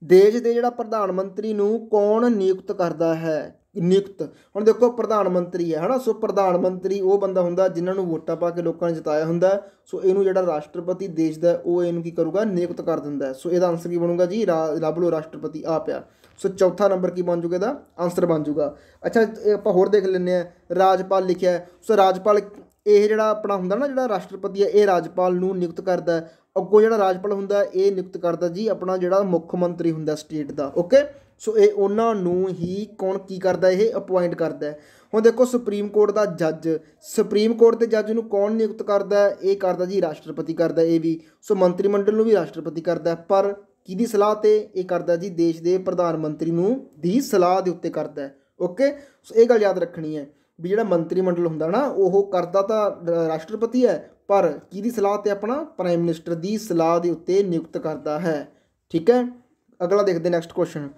ਦੇਸ਼ ਦੇ ਜਿਹੜਾ ਪ੍ਰਧਾਨ ਮੰਤਰੀ ਨੂੰ ਕੌਣ ਨਿਯੁਕਤ ਕਰਦਾ ਹੈ ਨਿਯੁਕਤ ਹੁਣ ਦੇਖੋ ਪ੍ਰਧਾਨ ਮੰਤਰੀ ਹੈ ਹਨਾ ਸੋ ਪ੍ਰਧਾਨ ਮੰਤਰੀ ਉਹ ਬੰਦਾ ਹੁੰਦਾ ਜਿਨ੍ਹਾਂ ਨੂੰ ਵੋਟਾਂ ਪਾ ਕੇ ਲੋਕਾਂ ਨੇ ਜਿਤਾਇਆ ਹੁੰਦਾ ਸੋ ਇਹਨੂੰ ਜਿਹੜਾ ਰਾਸ਼ਟਰਪਤੀ ਦੇਸ਼ ਦਾ ਉਹ ਇਹਨੂੰ ਕੀ ਕਰੂਗਾ ਨਿਯੁਕਤ ਕਰ ਦਿੰਦਾ ਸੋ ਇਹਦਾ ਆਨਸਰ ਕੀ ਬਣੂਗਾ ਜੀ ਲੱਭ ਲੋ ਰਾਸ਼ਟਰਪਤੀ ਆ ਪਿਆ ਸੋ ਚੌਥਾ ਨੰਬਰ ਕੀ ਬਣ ਜੂਗਾ ਇਹਦਾ ਆਨਸਰ ਬਣ ਜੂਗਾ ਅੱਛਾ ਆਪਾਂ ਹੋਰ ਦੇਖ ਲੈਂਦੇ ਆ ਰਾਜਪਾਲ ਲਿਖਿਆ ਸੋ ਰਾਜਪਾਲ ਇਹ ਜਿਹੜਾ ਆਪਣਾ ਹੁੰਦਾ ਨਾ ਜਿਹੜਾ ਰਾਸ਼ਟਰਪਤੀ ਹੈ ਇਹ ਰਾਜਪਾਲ ਨੂੰ ਨਿਯੁਕਤ ਕਰਦਾ ਅੱਗੋਂ ਜਿਹੜਾ ਰਾਜਪਾਲ ਹੁੰਦਾ ਇਹ ਨਿਯੁਕਤ ਕਰਦਾ ਜੀ ਆਪਣਾ ਜਿਹੜਾ ਮੁੱਖ ਮੰਤਰੀ ਹੁੰਦਾ ਸਟੇਟ ਦਾ ਓਕੇ ਸੋ ਇਹ ਉਹਨਾਂ ਨੂੰ ਹੀ ਕੌਣ ਕੀ ਕਰਦਾ ਇਹ ਅਪਾਇੰਟ ਕਰਦਾ ਹੁਣ ਦੇਖੋ ਸੁਪਰੀਮ ਕੋਰਟ ਦਾ ਜੱਜ ਸੁਪਰੀਮ ਕੋਰਟ ਦੇ ਜੱਜ ਨੂੰ ਕੌਣ ਨਿਯੁਕਤ ਕਰਦਾ ਇਹ ਕਰਦਾ ਜੀ ਰਾਸ਼ਟਰਪਤੀ ਕਰਦਾ ਇਹ ਵੀ ਸੋ ਮੰਤਰੀ ਮੰਡਲ ਨੂੰ ਵੀ ਰਾਸ਼ਟਰਪਤੀ ਕਰਦਾ ਪਰ ਕਿਹਦੀ ਸਲਾਹ ਤੇ ਇਹ ਕਰਦਾ ਜੀ ਦੇਸ਼ ਦੇ ਪ੍ਰਧਾਨ ਮੰਤਰੀ ਨੂੰ ਦੀ ਸਲਾਹ ਦੇ ਉੱਤੇ ਕਰਦਾ ਓਕੇ ਸੋ ਇਹ ਗੱਲ ਯਾਦ ਰੱਖਣੀ ਹੈ ਵੀ ਜਿਹੜਾ ਮੰਤਰੀ ਮੰਡਲ ਹੁੰਦਾ ਨਾ ਉਹ ਕਰਦਾ ਤਾਂ ਰਾਸ਼ਟਰਪਤੀ ਹੈ ਪਰ ਕਿਹਦੀ ਸਲਾਹ ਤੇ ਆਪਣਾ ਪ੍ਰਾਈਮ ਮਿਨਿਸਟਰ ਦੀ ਸਲਾਹ ਦੇ ਉੱਤੇ ਨਿਯੁਕਤ ਕਰਦਾ ਹੈ ਠੀਕ ਹੈ ਅਗਲਾ ਦੇਖਦੇ ਨੈਕਸਟ ਕੁਐਸਚਨ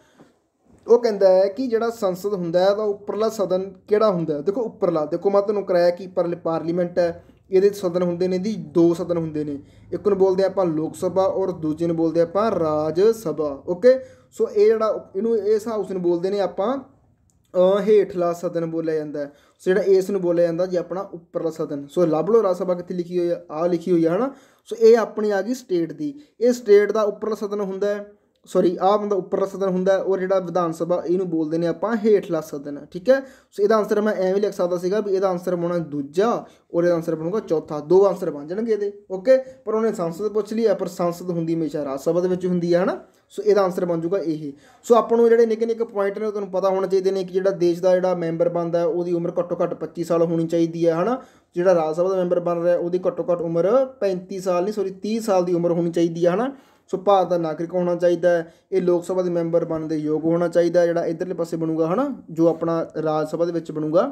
ਉਹ ਕਹਿੰਦਾ ਹੈ ਕਿ ਜਿਹੜਾ ਸੰਸਦ ਹੁੰਦਾ ਹੈ ਤਾਂ ਉੱਪਰਲਾ ਸਦਨ ਕਿਹੜਾ ਹੁੰਦਾ ਦੇਖੋ ਉੱਪਰਲਾ ਦੇਖੋ ਮੈਂ ਤੁਹਾਨੂੰ ਕਰਾਇਆ ਕਿ ਪਰਲੇ ਪਾਰਲੀਮੈਂਟ ਹੈ ਇਹਦੇ ਸਦਨ ਹੁੰਦੇ ਨੇ ਦੀ ਦੋ ਸਦਨ ਹੁੰਦੇ ਨੇ ਇੱਕ ਨੂੰ ਬੋਲਦੇ ਆਪਾਂ ਲੋਕ ਸਭਾ ਔਰ ਦੂਜੇ ਨੂੰ ਬੋਲਦੇ ਆਪਾਂ ਰਾਜ ਸਭਾ ਓਕੇ ਸੋ ਇਹ ਜਿਹੜਾ ਇਹਨੂੰ ਇਸ ਹਾਊਸ ਨੂੰ ਬੋਲਦੇ ਨੇ ਆਪਾਂ ਹੇਠਲਾ ਸਦਨ ਬੋਲਿਆ ਜਾਂਦਾ ਹੈ ਸੋ ਜਿਹੜਾ ਇਸ ਨੂੰ ਬੋਲਿਆ ਜਾਂਦਾ ਜੀ ਆਪਣਾ ਉੱਪਰਲਾ ਸਦਨ ਸੋ ਲੱਭ ਲੋ ਰਾਜ ਸਭਾ ਕਿੱਥੇ ਲਿਖੀ ਹੋਈ ਆ ਆ ਲਿਖੀ ਹੋਈ ਆ ਹਨਾ ਸੋ ਇਹ ਆਪਣੀ ਆ ਗਈ ਸਟੇਟ ਦੀ ਇਹ ਸਟੇਟ ਦਾ ਉੱਪਰਲਾ ਸਦਨ ਹੁੰਦਾ ਹੈ ਸੌਰੀ ਆ ਬੰਦਾ ਉੱਪਰਲਾ ਸਦਨ ਹੁੰਦਾ ਔਰ ਜਿਹੜਾ ਵਿਧਾਨ ਸਭਾ ਇਹਨੂੰ ਬੋਲਦੇ ਨੇ ਆਪਾਂ ਹੇਠਲਾ ਸਦਨ ਠੀਕ ਹੈ ਸੋ ਇਹਦਾ ਆਨਸਰ ਮੈਂ ਐਵੇਂ ਲਿਖ ਸਕਦਾ ਸੀਗਾ ਵੀ ਇਹਦਾ ਆਨਸਰ ਬਣਾਉਣਾ ਦੂਜਾ ਔਰ ਇਹਦਾ ਆਨਸਰ ਬਣੂਗਾ ਚੌਥਾ ਦੋ ਆਨਸਰ ਬਣ ਜਾਣਗੇ ਇਹਦੇ ਓਕੇ ਪਰ ਉਹਨੇ ਸੰਸਦ ਪੁੱਛ ਲਈ ਹੈ ਪਰ ਸੰਸਦ ਹੁੰਦੀ ਹਮੇਸ਼ਾ ਰਾਜ ਸਭਾ ਦੇ ਵਿੱਚ ਹੁੰਦੀ ਹੈ ਹਨਾ ਸੋ ਇਹਦਾ ਆਨਸਰ ਬਣ ਜਾਊਗਾ ਇਹ ਸੋ ਆਪਾਂ ਨੂੰ ਜਿਹੜੇ ਨਿੱਕੇ ਨਿੱਕੇ ਪੁਆਇੰਟ ਨੇ ਤੁਹਾਨੂੰ ਪਤਾ ਹੋਣਾ ਚਾਹੀਦੇ ਨੇ ਕਿ ਜਿਹੜਾ ਦੇਸ਼ ਦਾ ਜਿਹੜਾ ਮੈਂਬਰ ਬਣਦਾ ਉਹਦੀ ਉਮਰ ਘੱਟੋ ਘੱਟ 25 ਸਾਲ ਹੋਣੀ ਚਾਹੀਦੀ ਹੈ ਹਨਾ ਜਿਹੜਾ ਰਾਜ ਸਭਾ ਦਾ ਮੈਂਬਰ ਬਣ ਰਿਹਾ ਉਹਦੀ ਘੱਟੋ ਘੱਟ ਉਮਰ 35 ਸਾਲ ਨਹੀਂ ਸੌਰੀ 30 ਸਾਲ ਦੀ ਉਮਰ ਹੋਣੀ ਚਾਹੀਦੀ ਹੈ ਹਨਾ ਸੋ ਭਾਰਤ ਦਾ ਨਾਗਰਿਕ ਹੋਣਾ ਚਾਹੀਦਾ ਹੈ ਇਹ ਲੋਕ ਸਭਾ ਦੇ ਮੈਂਬਰ ਬਣਨ ਦੇ ਯੋਗ ਹੋਣਾ ਚਾਹੀਦਾ ਹੈ ਜਿਹੜਾ ਇਧਰਲੇ ਪਾਸੇ ਬਣੂਗਾ ਹਨਾ ਜੋ ਆਪਣਾ ਰਾਜ ਸਭਾ ਦੇ ਵਿੱਚ ਬਣੂਗਾ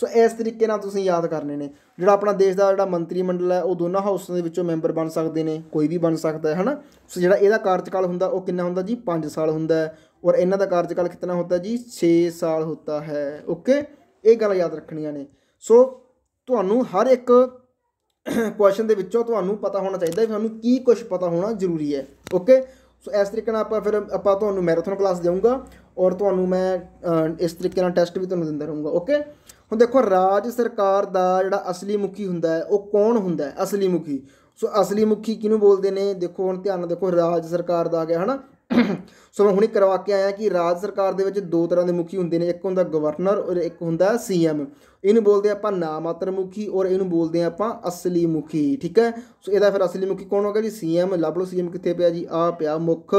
ਸੋ ਇਸ ਤਰੀਕੇ ਨਾਲ ਤੁਸੀਂ ਯਾਦ ਕਰਨੇ ਨੇ ਜਿਹੜਾ ਆਪਣਾ ਦੇਸ਼ ਦਾ ਜਿਹੜਾ ਮੰਤਰੀ ਮੰਡਲ ਹੈ ਉਹ ਦੋਨਾਂ ਹਾਊਸਾਂ ਦੇ ਵਿੱਚੋਂ ਮੈਂਬਰ ਬਣ ਸਕਦੇ ਨੇ ਕੋਈ ਵੀ ਬਣ ਸਕਦਾ ਹੈ ਹਨਾ ਸੋ ਜਿਹੜਾ ਇਹਦਾ ਕਾਰਜਕਾਲ ਹੁੰਦਾ ਉਹ ਕਿੰਨਾ ਹੁੰਦਾ ਜੀ 5 ਸਾਲ ਹੁੰਦਾ ਹੈ ਔਰ ਇਹਨਾਂ ਦਾ ਕਾਰਜਕਾਲ ਕਿੰਨਾ ਹੁੰਦਾ ਜੀ 6 ਸਾਲ ਹੁੰਦਾ ਹੈ ਓਕੇ ਇਹ ਗੱਲ ਯਾਦ ਰੱਖਣੀਆਂ ਨੇ ਸੋ ਤੁਹਾਨੂੰ ਹਰ ਇੱਕ ਕੁਐਸਚਨ ਦੇ ਵਿੱਚੋਂ ਤੁਹਾਨੂੰ ਪਤਾ ਹੋਣਾ ਚਾਹੀਦਾ ਹੈ ਤੁਹਾਨੂੰ ਕੀ ਕੁਝ ਪਤਾ ਹੋਣਾ ਜ਼ਰੂਰੀ ਹੈ ਓਕੇ ਸੋ ਇਸ ਤਰੀਕੇ ਨਾਲ ਆਪਾਂ ਫਿਰ ਆਪਾਂ ਤੁਹਾਨੂੰ ਮੈਰਾਥਨ ਕਲਾਸ ਦੇਵਾਂਗਾ ਔਰ ਤੁਹਾਨੂੰ ਮੈਂ ਇਸ ਤਰੀਕੇ ਨਾਲ ਟੈਸਟ ਵੀ ਤੁਹਾਨੂੰ ਦਿੰਦਾ ਰਹੂੰਗਾ ਓਕੇ ਹੁਣ ਦੇਖੋ ਰਾਜ ਸਰਕਾਰ ਦਾ ਜਿਹੜਾ ਅਸਲੀ ਮੁਖੀ ਹੁੰਦਾ ਹੈ ਉਹ ਕੌਣ ਹੁੰਦਾ ਹੈ ਅਸਲੀ ਮੁਖੀ ਸੋ ਅਸਲੀ ਮੁਖੀ ਕਿਹਨੂੰ ਬੋਲਦੇ ਨੇ ਦੇਖੋ ਹੁਣ ਧਿਆਨ ਨਾਲ ਦੇਖੋ ਰਾਜ ਸਰਕਾਰ ਦਾ ਆ ਗਿਆ ਹਨਾ ਸੋ ਮੈਂ ਹੁਣੇ ਕਰਵਾ ਕੇ ਆਇਆ ਕਿ ਰਾਜ ਸਰਕਾਰ ਦੇ ਵਿੱਚ ਦੋ ਤਰ੍ਹਾਂ ਦੇ ਮੁਖੀ ਹੁੰਦੇ ਨੇ ਇੱਕ ਹੁੰਦਾ ਗਵਰਨਰ ਔਰ ਇੱਕ ਹੁੰਦਾ ਸੀਐਮ ਇਹਨੂੰ ਬੋਲਦੇ ਆਪਾਂ ਨਾਮਾਤਰ ਮੁਖੀ ਔਰ ਇਹਨੂੰ ਬੋਲਦੇ ਆਪਾਂ ਅਸਲੀ ਮੁਖੀ ਠੀਕ ਹੈ ਸੋ ਇਹਦਾ ਫਿਰ ਅਸਲੀ ਮੁਖੀ ਕੌਣ ਹੋਗਾ ਜੀ ਸੀਐਮ ਲੱਭ ਲਓ ਸੀਐਮ ਕਿੱਥੇ ਪਿਆ ਜੀ ਆ ਪਿਆ ਮੁੱਖ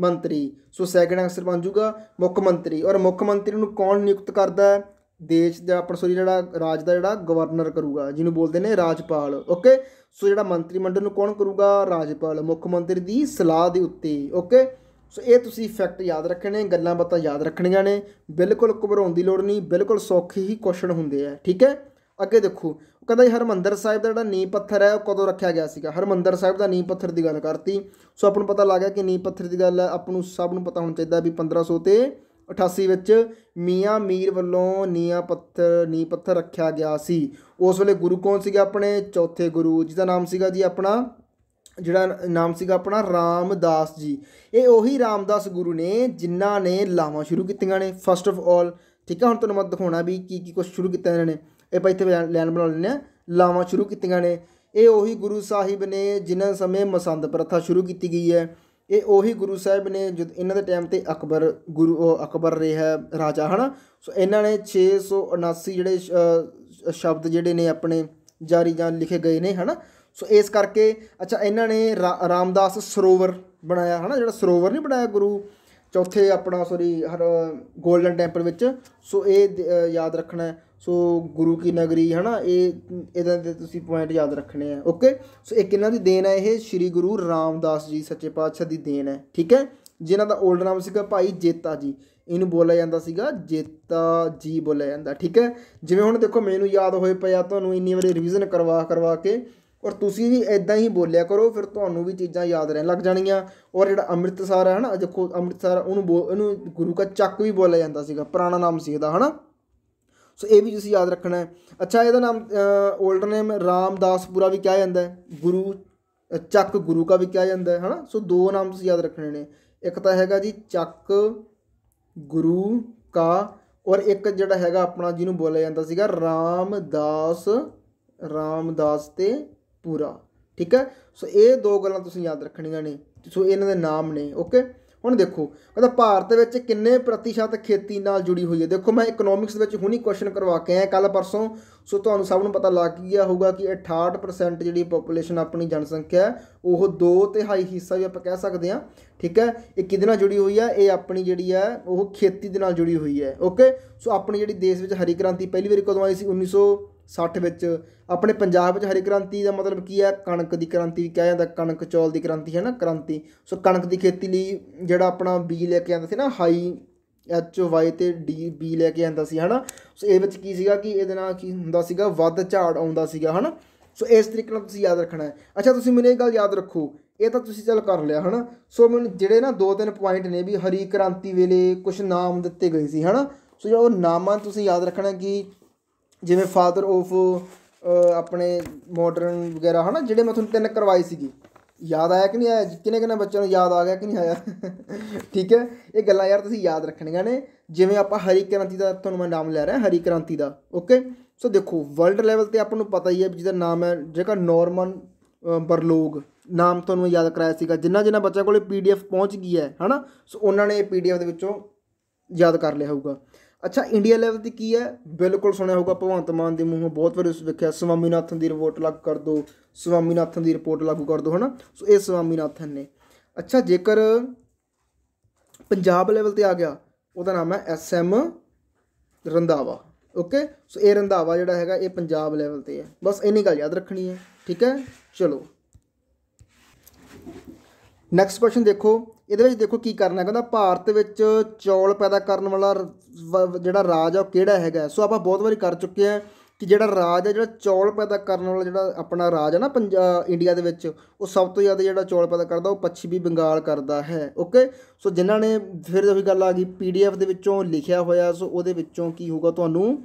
ਮੰਤਰੀ ਸੋ ਸੈਕੰਡ ਆਨਸਰ ਬਣ ਜਾਊਗਾ ਮੁੱਖ ਮੰਤਰੀ ਔਰ ਮੁੱਖ ਮੰਤਰੀ ਨੂੰ ਕੌਣ ਨਿਯੁਕਤ ਕਰਦਾ ਹੈ ਦੇਸ਼ ਦਾ ਆਪਣਾ ਸੋਰੀ ਜਿਹੜਾ ਰਾਜ ਦਾ ਜਿਹੜਾ ਗਵਰਨਰ ਕਰੂਗਾ ਜਿਹਨੂੰ ਬੋਲਦੇ ਨੇ ਰਾਜਪਾਲ ਓਕੇ ਸੋ ਜਿਹੜਾ ਮੰਤਰੀ ਮੰਡਲ ਨੂੰ ਕੌਣ ਕਰੂਗਾ ਰਾਜਪਾਲ ਮੁੱਖ ਮੰਤਰੀ ਦੀ ਸਲਾਹ ਦੇ ਉੱਤੇ ਓਕੇ ਸੋ ਇਹ ਤੁਸੀਂ ਫੈਕਟ ਯਾਦ ਰੱਖਣੇ ਗੱਲਾਂ ਬਾਤਾਂ ਯਾਦ ਰੱਖਣੀਆਂ ਨੇ ਬਿਲਕੁਲ ਘਬਰਾਉਣ ਦੀ ਲੋੜ ਨਹੀਂ ਬਿਲਕੁਲ ਸੌਖੇ ਹੀ ਕੁਐਸਚਨ ਹੁੰਦੇ ਆ ਠੀਕ ਹੈ ਅੱਗੇ ਦੇਖੋ ਉਹ ਕਹਿੰਦਾ ਹਰਮੰਦਰ ਸਾਹਿਬ ਦਾ ਜਿਹੜਾ ਨੀਂਹ ਪੱਥਰ ਹੈ ਉਹ ਕਦੋਂ ਰੱਖਿਆ ਗਿਆ ਸੀਗਾ ਹਰਮੰਦਰ ਸਾਹਿਬ ਦਾ ਨੀਂਹ ਪੱਥਰ ਦੀ ਗੱਲ ਕਰਤੀ ਸੋ ਆਪਾਂ ਨੂੰ ਪਤਾ ਲੱਗ ਗਿਆ ਕਿ ਨੀਂਹ ਪੱਥਰ ਦੀ ਗੱਲ ਆਪਾਂ ਨੂੰ ਸਭ ਨੂੰ ਪਤਾ ਹੋਣਾ ਚਾਹੀਦਾ ਵੀ 1500 ਤੇ 88 ਵਿੱਚ ਮੀਆਂ ਮੀਰ ਵੱਲੋਂ ਨੀਆ ਪੱਥਰ ਨੀ ਪੱਥਰ ਰੱਖਿਆ ਗਿਆ ਸੀ ਉਸ ਵੇਲੇ ਗੁਰੂ ਕੌਣ ਸੀਗਾ ਆਪਣੇ ਚੌਥੇ ਗੁਰੂ ਜਿਹਦਾ ਨਾਮ ਸੀਗਾ ਜੀ ਆਪਣਾ ਜਿਹੜਾ ਨਾਮ ਸੀਗਾ ਆਪਣਾ ਰਾਮਦਾਸ ਜੀ ਇਹ ਉਹੀ ਰਾਮਦਾਸ ਗੁਰੂ ਨੇ ਜਿਨ੍ਹਾਂ ਨੇ ਲਾਵਾਂ ਸ਼ੁਰੂ ਕੀਤੀਆਂ ਨੇ ਫਸਟ ਆਫ ਆਲ ਠੀਕ ਹੈ ਹੁਣ ਤੁਹਾਨੂੰ ਮੈਂ ਦਿਖਾਉਣਾ ਵੀ ਕੀ ਕੀ ਕੁਝ ਸ਼ੁਰੂ ਕੀਤਾ ਇਹਨਾਂ ਨੇ ਇਹ ਪਾ ਇੱਥੇ ਲਾਈਨ ਬਣਾ ਲੈਣੇ ਆ ਲਾਵਾਂ ਸ਼ੁਰੂ ਕੀਤੀਆਂ ਨੇ ਇਹ ਉਹੀ ਗੁਰੂ ਸਾਹਿਬ ਨੇ ਜਿਨ੍ਹਾਂ ਸਮੇਂ ਮਸੰਦ ਪ੍ਰਥਾ ਸ਼ੁਰੂ ਕੀਤੀ ਗਈ ਹੈ ਇਹ ਉਹੀ ਗੁਰੂ ਸਾਹਿਬ ਨੇ ਜਦ ਇਹਨਾਂ ਦੇ ਟਾਈਮ ਤੇ ਅਕਬਰ ਗੁਰੂ ਅਕਬਰ ਰਿਹਾ ਰਾਜਾ ਹਨ ਸੋ ਇਹਨਾਂ ਨੇ 679 ਜਿਹੜੇ ਸ਼ਬਦ ਜਿਹੜੇ ਨੇ ਆਪਣੇ ਜਾਰੀ ਜਾਂ ਲਿਖੇ ਗਏ ਨੇ ਹਨਾ ਸੋ ਇਸ ਕਰਕੇ ਅੱਛਾ ਇਹਨਾਂ ਨੇ ਰਾਮਦਾਸ ਸਰੋਵਰ ਬਣਾਇਆ ਹਨਾ ਜਿਹੜਾ ਸਰੋਵਰ ਨਹੀਂ ਬਣਾਇਆ ਗੁਰੂ ਚੌਥੇ ਆਪਣਾ ਸੋਰੀ ਗੋਲਡਨ ਟੈਂਪਲ ਵਿੱਚ ਸੋ ਇਹ ਯਾਦ ਰੱਖਣਾ ਸੋ ਗੁਰੂ ਕੀ ਨਗਰੀ ਹਨਾ ਇਹ ਇਹਦਾ ਤੇ ਤੁਸੀਂ ਪੁਆਇੰਟ ਯਾਦ ਰੱਖਣੇ ਆ ਓਕੇ ਸੋ ਇੱਕ ਇਹਨਾਂ ਦੀ ਦੇਣ ਹੈ ਇਹ ਸ੍ਰੀ ਗੁਰੂ ਰਾਮਦਾਸ ਜੀ ਸੱਚੇ ਪਾਤਸ਼ਾਹ ਦੀ ਦੇਣ ਹੈ ਠੀਕ ਹੈ ਜਿਨ੍ਹਾਂ ਦਾ 올ਡ ਨਾਮ ਸੀਗਾ ਭਾਈ ਜੇਤਾ ਜੀ ਇਹਨੂੰ ਬੋਲਿਆ ਜਾਂਦਾ ਸੀਗਾ ਜੇਤਾ ਜੀ ਬੋਲਿਆ ਜਾਂਦਾ ਠੀਕ ਹੈ ਜਿਵੇਂ ਹੁਣ ਦੇਖੋ ਮੈਨੂੰ ਯਾਦ ਹੋਏ ਪਿਆ ਤੁਹਾਨੂੰ ਇੰਨੀ ਵਾਰੀ ਰਿਵੀਜ਼ਨ ਕਰਵਾ ਕਰਵਾ ਕੇ ਔਰ ਤੁਸੀਂ ਵੀ ਇਦਾਂ ਹੀ ਬੋਲਿਆ ਕਰੋ ਫਿਰ ਤੁਹਾਨੂੰ ਵੀ ਚੀਜ਼ਾਂ ਯਾਦ ਰਹਿਣ ਲੱਗ ਜਾਣਗੀਆਂ ਔਰ ਜਿਹੜਾ ਅੰਮ੍ਰਿਤਸਰ ਹੈ ਹਨਾ ਦੇਖੋ ਅੰਮ੍ਰਿਤਸਰ ਉਹਨੂੰ ਇਹਨੂੰ ਗੁਰੂ ਕਾ ਚੱਕ ਵੀ ਬੋਲਿਆ ਜਾਂਦਾ ਸੀਗਾ ਪੁਰਾਣਾ ਨਾਮ ਸੀ ਇਹਦਾ ਹਨਾ ਸੋ ਇਹ ਵੀ ਤੁਸੀਂ ਯਾਦ ਰੱਖਣਾ ਹੈ ਅੱਛਾ ਇਹਦਾ ਨਾਮ 올ਡਰ ਨੇਮ ਰਾਮਦਾਸਪੁਰਾ ਵੀ ਕਿਹਾ ਜਾਂਦਾ ਹੈ ਗੁਰੂ ਚੱਕ ਗੁਰੂ ਕਾ ਵੀ ਕਿਹਾ ਜਾਂਦਾ ਹੈ ਹਨਾ ਸੋ ਦੋ ਨਾਮ ਤੁਸੀਂ ਯਾਦ ਰੱਖਣੇ ਨੇ ਇੱਕ ਤਾਂ ਹੈਗਾ ਜੀ ਚੱਕ ਗੁਰੂ ਕਾ ਔਰ ਇੱਕ ਜਿਹੜਾ ਹੈਗਾ ਆਪਣਾ ਜਿਹਨੂੰ ਬੋਲਿਆ ਜਾਂਦਾ ਸੀਗਾ ਰਾਮਦਾਸ ਰਾਮਦਾਸ ਤੇ ਪੂਰਾ ਠੀਕ ਹੈ ਸੋ ਇਹ ਦੋ ਗੱਲਾਂ ਤੁਸੀਂ ਯਾਦ ਰੱਖਣੀਆਂ ਨੇ ਸੋ ਇਹਨਾਂ ਦੇ ਨਾਮ ਨੇ ਓਕੇ ਹੁਣ ਦੇਖੋ ਕਹਿੰਦਾ ਭਾਰਤ ਵਿੱਚ ਕਿੰਨੇ ਪ੍ਰਤੀਸ਼ਤ ਖੇਤੀ ਨਾਲ ਜੁੜੀ ਹੋਈ ਹੈ ਦੇਖੋ ਮੈਂ ਇਕਨੋਮਿਕਸ ਵਿੱਚ ਹੁਣੀ ਕੁਐਸਚਨ ਕਰਵਾ ਕੇ ਆਇਆ ਕੱਲ ਪਰਸੋਂ ਸੋ ਤੁਹਾਨੂੰ ਸਭ ਨੂੰ ਪਤਾ ਲੱਗ ਗਿਆ ਹੋਊਗਾ ਕਿ 68% ਜਿਹੜੀ ਪੋਪੂਲੇਸ਼ਨ ਆਪਣੀ ਜਨਸੰਖਿਆ ਉਹ 2 ਤਿਹਾਈ ਹਿੱਸਾ ਵੀ ਆਪਾਂ ਕਹਿ ਸਕਦੇ ਹਾਂ ਠੀਕ ਹੈ ਇਹ ਕਿਹਦੇ ਨਾਲ ਜੁੜੀ ਹੋਈ ਹੈ ਇਹ ਆਪਣੀ ਜਿਹੜੀ ਹੈ ਉਹ ਖੇਤੀ ਦੇ ਨਾਲ ਜੁੜੀ ਹੋਈ ਹੈ ਓਕੇ ਸੋ ਆਪਣੀ ਜਿਹੜੀ ਦੇਸ਼ ਵਿੱਚ ਹਰੀ ਕ੍ਰਾਂਤੀ ਪਹਿਲੀ ਵਾਰੀ ਕਦੋਂ ਆਈ ਸੀ 1900 60 ਵਿੱਚ ਆਪਣੇ ਪੰਜਾਬ ਵਿੱਚ ਹਰੀ ਕ੍ਰਾਂਤੀ ਦਾ ਮਤਲਬ ਕੀ ਹੈ ਕਣਕ ਦੀ ਕ੍ਰਾਂਤੀ ਵੀ ਕਿਹਾ ਜਾਂਦਾ ਕਣਕ ਚੌਲ ਦੀ ਕ੍ਰਾਂਤੀ ਹੈ ਨਾ ਕ੍ਰਾਂਤੀ ਸੋ ਕਣਕ ਦੀ ਖੇਤੀ ਲਈ ਜਿਹੜਾ ਆਪਣਾ ਬੀਜ ਲੈ ਕੇ ਆਂਦਾ ਸੀ ਨਾ ਹਾਈ ਐਚ ਵਾਈ ਤੇ ਡੀ ਬੀ ਲੈ ਕੇ ਆਂਦਾ ਸੀ ਹਨਾ ਸੋ ਇਹ ਵਿੱਚ ਕੀ ਸੀਗਾ ਕਿ ਇਹਦੇ ਨਾਲ ਕੀ ਹੁੰਦਾ ਸੀਗਾ ਵੱਧ ਝਾੜ ਆਉਂਦਾ ਸੀਗਾ ਹਨਾ ਸੋ ਇਸ ਤਰੀਕੇ ਨਾਲ ਤੁਸੀਂ ਯਾਦ ਰੱਖਣਾ ਹੈ ਅੱਛਾ ਤੁਸੀਂ ਮੈਨੂੰ ਇਹ ਗੱਲ ਯਾਦ ਰੱਖੋ ਇਹ ਤਾਂ ਤੁਸੀਂ ਚੱਲ ਕਰ ਲਿਆ ਹਨਾ ਸੋ ਮੈਨੂੰ ਜਿਹੜੇ ਨਾ ਦੋ ਤਿੰਨ ਪੁਆਇੰਟ ਨੇ ਵੀ ਹਰੀ ਕ੍ਰਾਂਤੀ ਵੇਲੇ ਕੁਝ ਨਾਮ ਦਿੱਤੇ ਗਏ ਸੀ ਹਨਾ ਸੋ ਜਿਹੜਾ ਉਹ ਨਾਮਾਂ ਤੁਸੀਂ ਯਾਦ ਰੱਖਣਾ ਕਿ ਜਿਵੇਂ ਫਾਦਰ ਆਫ ਆਪਣੇ ਮਾਡਰਨ ਵਗੈਰਾ ਹਨਾ ਜਿਹੜੇ ਮੈਂ ਤੁਹਾਨੂੰ ਤਿੰਨ ਕਰਵਾਈ ਸੀਗੀ ਯਾਦ ਆਇਆ ਕਿ ਨਹੀਂ ਆਇਆ ਕਿਨੇ ਕਿਨੇ ਬੱਚਿਆਂ ਨੂੰ ਯਾਦ ਆ ਗਿਆ ਕਿ ਨਹੀਂ ਆਇਆ ਠੀਕ ਹੈ ਇਹ ਗੱਲਾਂ ਯਾਰ ਤੁਸੀਂ ਯਾਦ ਰੱਖਣੀਆਂ ਨੇ ਜਿਵੇਂ ਆਪਾਂ ਹਰੀ ਕ੍ਰਾਂਤੀ ਦਾ ਤੁਹਾਨੂੰ ਮੈਂ ਨਾਮ ਲੈ ਰਿਹਾ ਹਰੀ ਕ੍ਰਾਂਤੀ ਦਾ ਓਕੇ ਸੋ ਦੇਖੋ ਵਰਲਡ ਲੈਵਲ ਤੇ ਆਪਾਂ ਨੂੰ ਪਤਾ ਹੀ ਹੈ ਜਿਹਦਾ ਨਾਮ ਹੈ ਜਿਹੜਾ ਨਾਰਮਨ ਬਰਲੋਗ ਨਾਮ ਤੁਹਾਨੂੰ ਯਾਦ ਕਰਾਇਆ ਸੀਗਾ ਜਿੰਨਾ ਜਿੰਨਾ ਬੱਚਾ ਕੋਲੇ ਪੀਡੀਐਫ ਪਹੁੰਚ ਗਈ ਹੈ ਹਨਾ ਸੋ ਉਹਨਾਂ ਨੇ ਇਹ ਪੀਡੀਐਫ ਦੇ ਵਿੱਚੋਂ ਯਾਦ ਕਰ ਲਿਆ ਹੋਊਗਾ ਅੱਛਾ ਇੰਡੀਆ ਲੈਵਲ ਤੇ ਕੀ ਹੈ ਬਿਲਕੁਲ ਸੁਣਿਆ ਹੋਊਗਾ ਭਗਵੰਤ ਮਾਨ ਦੇ ਮੂੰਹੋਂ ਬਹੁਤ ਵਾਰ ਉਸ ਵਿਖਿਆ ਸਵਾਮੀਨਾਥਨ ਦੀ ਰਿਪੋਰਟ ਲੱਗ ਕਰ ਦੋ ਸਵਾਮੀਨਾਥਨ ਦੀ ਰਿਪੋਰਟ ਲਾਗੂ ਕਰ ਦੋ ਹਨਾ ਸੋ ਇਹ ਸਵਾਮੀਨਾਥਨ ਨੇ ਅੱਛਾ ਜੇਕਰ ਪੰਜਾਬ ਲੈਵਲ ਤੇ ਆ ਗਿਆ ਉਹਦਾ ਨਾਮ ਹੈ S M Randhawa okay so ਇਹ ਰੰਦਾਵਾ ਜਿਹੜਾ ਹੈਗਾ ਇਹ ਪੰਜਾਬ ਲੈਵਲ ਤੇ ਹੈ ਬਸ ਇੰਨੀ ਗੱਲ ਯਾਦ ਰੱਖਣੀ ਹੈ ਠੀਕ ਹੈ ਚਲੋ ਨੈਕਸਟ ਕੁਐਸਚਨ ਦੇਖੋ ਇਹਦੇ ਵਿੱਚ ਦੇਖੋ ਕੀ ਕਰਨਾ ਕਹਿੰਦਾ ਭਾਰਤ ਵਿੱਚ ਚੌਲ ਪੈਦਾ ਕਰਨ ਵਾਲਾ ਜਿਹੜਾ ਰਾਜ ਆ ਉਹ ਕਿਹੜਾ ਹੈਗਾ ਸੋ ਆਪਾਂ ਬਹੁਤ ਵਾਰੀ ਕਰ ਚੁੱਕੇ ਆ ਕਿ ਜਿਹੜਾ ਰਾਜ ਹੈ ਜਿਹੜਾ ਚੌਲ ਪੈਦਾ ਕਰਨ ਵਾਲਾ ਜਿਹੜਾ ਆਪਣਾ ਰਾਜ ਹੈ ਨਾ ਪੰਜਾਬ ਇੰਡੀਆ ਦੇ ਵਿੱਚ ਉਹ ਸਭ ਤੋਂ ਜ਼ਿਆਦਾ ਜਿਹੜਾ ਚੌਲ ਪੈਦਾ ਕਰਦਾ ਉਹ ਪੱਛਮੀ ਬੰਗਾਲ ਕਰਦਾ ਹੈ ਓਕੇ ਸੋ ਜਿਨ੍ਹਾਂ ਨੇ ਫਿਰ ਉਹੀ ਗੱਲ ਆ ਗਈ ਪੀਡੀਐਫ ਦੇ ਵਿੱਚੋਂ ਲਿਖਿਆ ਹੋਇਆ ਸੋ ਉਹਦੇ ਵਿੱਚੋਂ ਕੀ ਹੋਊਗਾ ਤੁਹਾਨੂੰ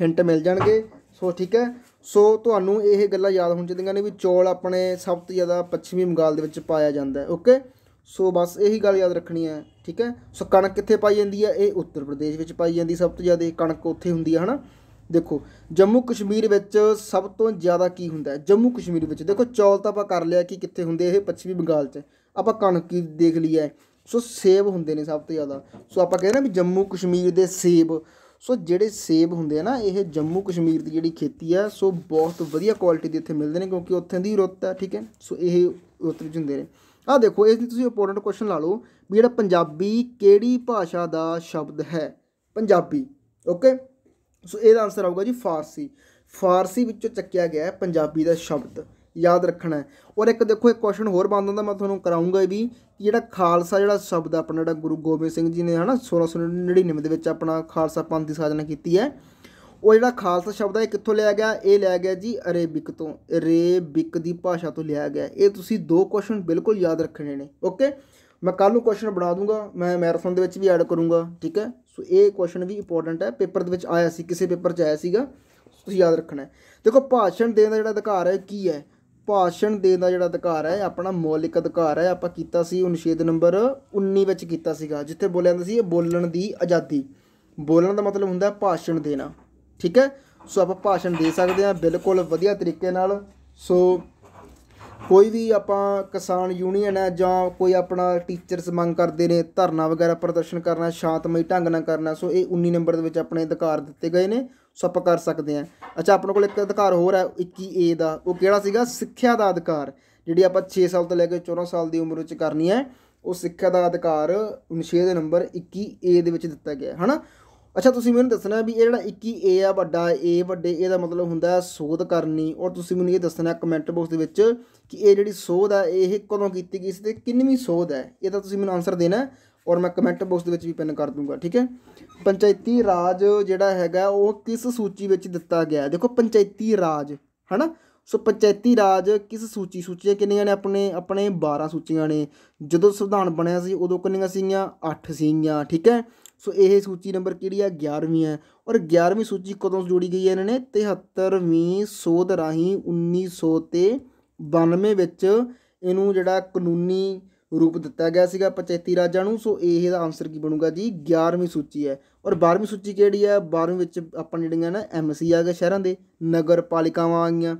ਹਿੰਟ ਮਿਲ ਜਾਣਗੇ ਸੋ ਠੀਕ ਹੈ ਸੋ ਤੁਹਾਨੂੰ ਇਹ ਗੱਲਾਂ ਯਾਦ ਹੋਣ ਚਾਹੀਦੀਆਂ ਨੇ ਵੀ ਚੌਲ ਆਪਣੇ ਸਭ ਤੋਂ ਜ਼ਿਆਦਾ ਪੱਛਮੀ ਬੰਗਾਲ ਦੇ ਵਿੱਚ ਪਾਇਆ ਜਾਂਦਾ ਹੈ ਓਕੇ ਸੋ ਬਸ ਇਹੀ ਗੱਲ ਯਾਦ ਰੱਖਣੀ ਹੈ ਠੀਕ ਹੈ ਸੋ ਕਣਕ ਕਿੱਥੇ ਪਾਈ ਜਾਂਦੀ ਹੈ ਇਹ ਉੱਤਰ ਪ੍ਰਦੇਸ਼ ਵਿੱਚ ਪਾਈ ਜਾਂਦੀ ਸਭ ਤੋਂ ਜ਼ਿਆਦਾ ਕਣਕ ਉੱਥੇ ਹੁੰਦੀ ਹੈ ਹਨਾ ਦੇਖੋ ਜੰਮੂ ਕਸ਼ਮੀਰ ਵਿੱਚ ਸਭ ਤੋਂ ਜ਼ਿਆਦਾ ਕੀ ਹੁੰਦਾ ਹੈ ਜੰਮੂ ਕਸ਼ਮੀਰ ਵਿੱਚ ਦੇਖੋ ਚੌਲ ਤਾਂ ਆਪਾਂ ਕਰ ਲਿਆ ਕਿ ਕਿੱਥੇ ਹੁੰਦੇ ਇਹ ਪੱਛਮੀ ਬੰਗਾਲ 'ਚ ਆਪਾਂ ਕਣਕ ਕੀ ਦੇਖ ਲਈ ਹੈ ਸੋ ਸੇਬ ਹੁੰਦੇ ਨੇ ਸਭ ਤੋਂ ਜ਼ਿਆਦਾ ਸੋ ਆਪਾਂ ਕਹਿੰਦੇ ਨਾ ਵੀ ਜੰਮੂ ਕਸ਼ਮੀਰ ਦੇ ਸੇਬ ਸੋ ਜਿਹੜੇ ਸੇਬ ਹੁੰਦੇ ਆ ਨਾ ਇਹ ਜੰਮੂ ਕਸ਼ਮੀਰ ਦੀ ਜਿਹੜੀ ਖੇਤੀ ਆ ਸੋ ਬਹੁਤ ਵਧੀਆ ਕੁਆਲਿਟੀ ਦੇ ਇੱਥੇ ਮਿਲਦੇ ਨੇ ਕਿਉਂਕਿ ਉੱਥੇ ਦੀ ਰੁੱਤ ਆ ਠੀਕ ਹੈ ਸੋ ਇਹ ਰੁੱਤ ਵਿੱਚ ਹੁੰਦੇ ਨੇ ਆ ਦੇਖੋ ਇਸ ਲਈ ਤੁਸੀਂ ਇੰਪੋਰਟੈਂਟ ਕੁਐਸਚਨ ਲਾ ਲਓ ਵੀ ਜਿਹੜਾ ਪੰਜਾਬੀ ਕਿਹੜੀ ਭਾਸ਼ਾ ਦਾ ਸ਼ਬਦ ਹੈ ਪੰਜਾਬੀ ਓਕੇ ਸੋ ਇਹਦਾ ਆਨਸਰ ਆਊਗਾ ਜੀ ਫਾਰਸੀ ਫਾਰਸੀ ਵਿੱਚੋਂ ਚੱਕਿਆ ਗਿਆ ਹੈ ਪੰਜਾਬੀ ਦਾ ਸ਼ਬਦ ਯਾਦ ਰੱਖਣਾ ਔਰ ਇੱਕ ਦੇਖੋ ਇੱਕ ਕੁਐਸਚਨ ਹੋਰ ਬੰਦ ਹੁੰਦਾ ਮੈਂ ਤੁਹਾਨੂੰ ਕਰਾਉਂਗਾ ਵੀ ਜਿਹੜਾ ਖਾਲਸਾ ਜਿਹੜਾ ਸ਼ਬਦ ਆਪਣਾ ਜਿਹੜਾ ਗੁਰੂ ਗੋਬਿੰਦ ਸਿੰਘ ਜੀ ਨੇ ਹਨਾ 1699 ਦੇ ਵਿੱਚ ਆਪਣਾ ਖਾਲਸਾ ਪੰਥ ਦੀ ਸਾਜਨਾ ਕੀਤੀ ਹੈ ਉਹ ਜਿਹੜਾ ਖਾਲਸਾ ਸ਼ਬਦ ਹੈ ਕਿੱਥੋਂ ਲਿਆ ਗਿਆ ਇਹ ਲਿਆ ਗਿਆ ਜੀ ਅਰੇਬਿਕ ਤੋਂ ਅਰੇਬਿਕ ਦੀ ਭਾਸ਼ਾ ਤੋਂ ਲਿਆ ਗਿਆ ਇਹ ਤੁਸੀਂ ਦੋ ਕੁਐਸਚਨ ਬਿਲਕੁਲ ਯਾਦ ਰੱਖਣੇ ਨੇ ਓਕੇ ਮੈਂ ਕੱਲ ਨੂੰ ਕੁਐਸਚਨ ਬਣਾ ਦੂੰਗਾ ਮੈਂ ਮੈਰਾਥਨ ਦੇ ਵਿੱਚ ਵੀ ਐਡ ਕਰੂੰਗਾ ਠੀਕ ਹੈ ਸੋ ਇਹ ਕੁਐਸਚਨ ਵੀ ਇੰਪੋਰਟੈਂਟ ਹੈ ਪੇਪਰ ਦੇ ਵਿੱਚ ਆਇਆ ਸੀ ਕਿਸੇ ਪੇਪਰ 'ਚ ਆਇਆ ਸੀਗਾ ਤੁਸੀਂ ਯਾਦ ਰੱਖਣਾ ਹੈ ਦੇਖੋ ਭਾਸ਼ਣ ਦੇਣ ਦਾ ਜਿਹੜਾ ਅਧਿਕਾਰ ਹੈ ਕੀ ਹੈ ਭਾਸ਼ਣ ਦੇਣ ਦਾ ਜਿਹੜਾ ਅਧਿਕਾਰ ਹੈ ਆਪਣਾ ਮੌਲਿਕ ਅਧਿਕਾਰ ਹੈ ਆਪਾਂ ਕੀਤਾ ਸੀ ਅਨੁਛੇਦ ਨੰਬਰ 19 ਵਿੱਚ ਕੀਤਾ ਸੀਗਾ ਜਿੱਥੇ ਬੋਲਿਆ ਜਾਂਦਾ ਸੀ ਇਹ ਬੋਲਣ ਦੀ ਆਜ਼ਾਦੀ ਬੋਲਣ ਦਾ ਮਤਲਬ ਹੁੰਦਾ ਭਾਸ਼ਣ ਦੇਣਾ ਠੀਕ ਹੈ ਸੋ ਆਪਾਂ ਭਾਸ਼ਣ ਦੇ ਸਕਦੇ ਹਾਂ ਬਿਲਕੁਲ ਵਧੀਆ ਤਰੀਕੇ ਨਾਲ ਸੋ ਕੋਈ ਵੀ ਆਪਾਂ ਕਿਸਾਨ ਯੂਨੀਅਨ ਹੈ ਜਾਂ ਕੋਈ ਆਪਣਾ ਟੀਚਰਸ ਮੰਗ ਕਰਦੇ ਨੇ ਧਰਨਾ ਵਗੈਰਾ ਪ੍ਰਦਰਸ਼ਨ ਕਰਨਾ ਸ਼ਾਂਤਮਈ ਢੰਗ ਨਾਲ ਕਰਨਾ ਸੋ ਇਹ 19 ਨੰਬਰ ਦੇ ਵਿੱਚ ਆਪਣੇ ਅਧਿਕਾਰ ਦਿੱਤੇ ਗਏ ਨੇ ਸੋ ਆਪਾਂ ਕਰ ਸਕਦੇ ਹਾਂ ਅੱਛਾ ਆਪਣੇ ਕੋਲ ਇੱਕ ਅਧਿਕਾਰ ਹੋਰ ਹੈ 21A ਦਾ ਉਹ ਕਿਹੜਾ ਸੀਗਾ ਸਿੱਖਿਆ ਦਾ ਅਧਿਕਾਰ ਜਿਹੜੀ ਆਪਾਂ 6 ਸਾਲ ਤੋਂ ਲੈ ਕੇ 14 ਸਾਲ ਦੀ ਉਮਰ ਵਿੱਚ ਕਰਨੀ ਹੈ ਉਹ ਸਿੱਖਿਆ ਦਾ ਅਧਿਕਾਰ ਅਨੁਛੇਦ ਦੇ ਨੰਬਰ 21A ਦੇ ਵਿੱਚ ਦਿੱਤਾ ਗਿਆ ਹੈ ਹਨਾ ਅੱਛਾ ਤੁਸੀਂ ਮੈਨੂੰ ਦੱਸਣਾ ਵੀ ਇਹ ਜਿਹੜਾ 21A ਆ ਵੱਡਾ A ਵੱਡੇ A ਦਾ ਮਤਲਬ ਹੁੰਦਾ ਸੋਧ ਕਰਨੀ ਔਰ ਤੁਸੀਂ ਮੈਨੂੰ ਇਹ ਦੱਸਣਾ ਕਮੈਂਟ ਬਾਕਸ ਦੇ ਵਿੱਚ ਕਿ ਇਹ ਜਿਹੜੀ ਸੋਧ ਆ ਇਹ ਕਦੋਂ ਕੀਤੀ ਗਈ ਸੀ ਤੇ ਕਿੰਨੀਵੀਂ ਸੋਧ ਹੈ ਇਹਦਾ ਤੁਸੀਂ ਮੈਨੂੰ ਆਨਸਰ ਦੇਣਾ ਔਰ ਮੈਂ ਕਮੈਂਟ ਬਾਕਸ ਦੇ ਵਿੱਚ ਵੀ ਪਿੰਨ ਕਰ ਦੂੰਗਾ ਠੀਕ ਹੈ ਪੰਚਾਇਤੀ ਰਾਜ ਜਿਹੜਾ ਹੈਗਾ ਉਹ ਕਿਸ ਸੂਚੀ ਵਿੱਚ ਦਿੱਤਾ ਗਿਆ ਦੇਖੋ ਪੰਚਾਇਤੀ ਰਾਜ ਹਨਾ ਸੋ ਪੰਚਾਇਤੀ ਰਾਜ ਕਿਸ ਸੂਚੀ ਸੂਚੀਆਂ ਕਿੰਨੀਆਂ ਨੇ ਆਪਣੇ ਆਪਣੇ 12 ਸੂਚੀਆਂ ਨੇ ਜਦੋਂ ਸੰਵਿਧਾਨ ਬਣਿਆ ਸੀ ਉਦੋਂ ਕਿੰਨੀਆਂ ਸੀਗੀਆਂ 8 ਸੀਗੀਆਂ ਠੀਕ ਹੈ ਸੋ ਇਹ ਸੂਚੀ ਨੰਬਰ ਕਿਹੜੀ ਆ 11ਵੀਂ ਹੈ ਔਰ 11ਵੀਂ ਸੂਚੀ ਕਦੋਂ ਜੋੜੀ ਗਈ ਹੈ ਇਹਨਾਂ ਨੇ 73ਵੀਂ ਸੋਧ ਰਾਹੀਂ 1992 ਵਿੱਚ ਇਹਨੂੰ ਜਿਹੜਾ ਕਾਨੂੰਨੀ ਰੂਪ ਦਿੱਤਾ ਗਿਆ ਸੀਗਾ ਪੰਚਾਇਤੀ ਰਾਜਾਂ ਨੂੰ ਸੋ ਇਹ ਦਾ ਆਨਸਰ ਕੀ ਬਣੂਗਾ ਜੀ 11ਵੀਂ ਸੂਚੀ ਹੈ ਔਰ 12ਵੀਂ ਸੂਚੀ ਕਿਹੜੀ ਹੈ 12ਵੀਂ ਵਿੱਚ ਆਪਾਂ ਜਿਹੜੀਆਂ ਨਾ ਐਮਸੀ ਆ ਗਏ ਸ਼ਹਿਰਾਂ ਦੇ ਨਗਰ ਪਾਲਿਕਾਵਾਂ ਆ ਗਈਆਂ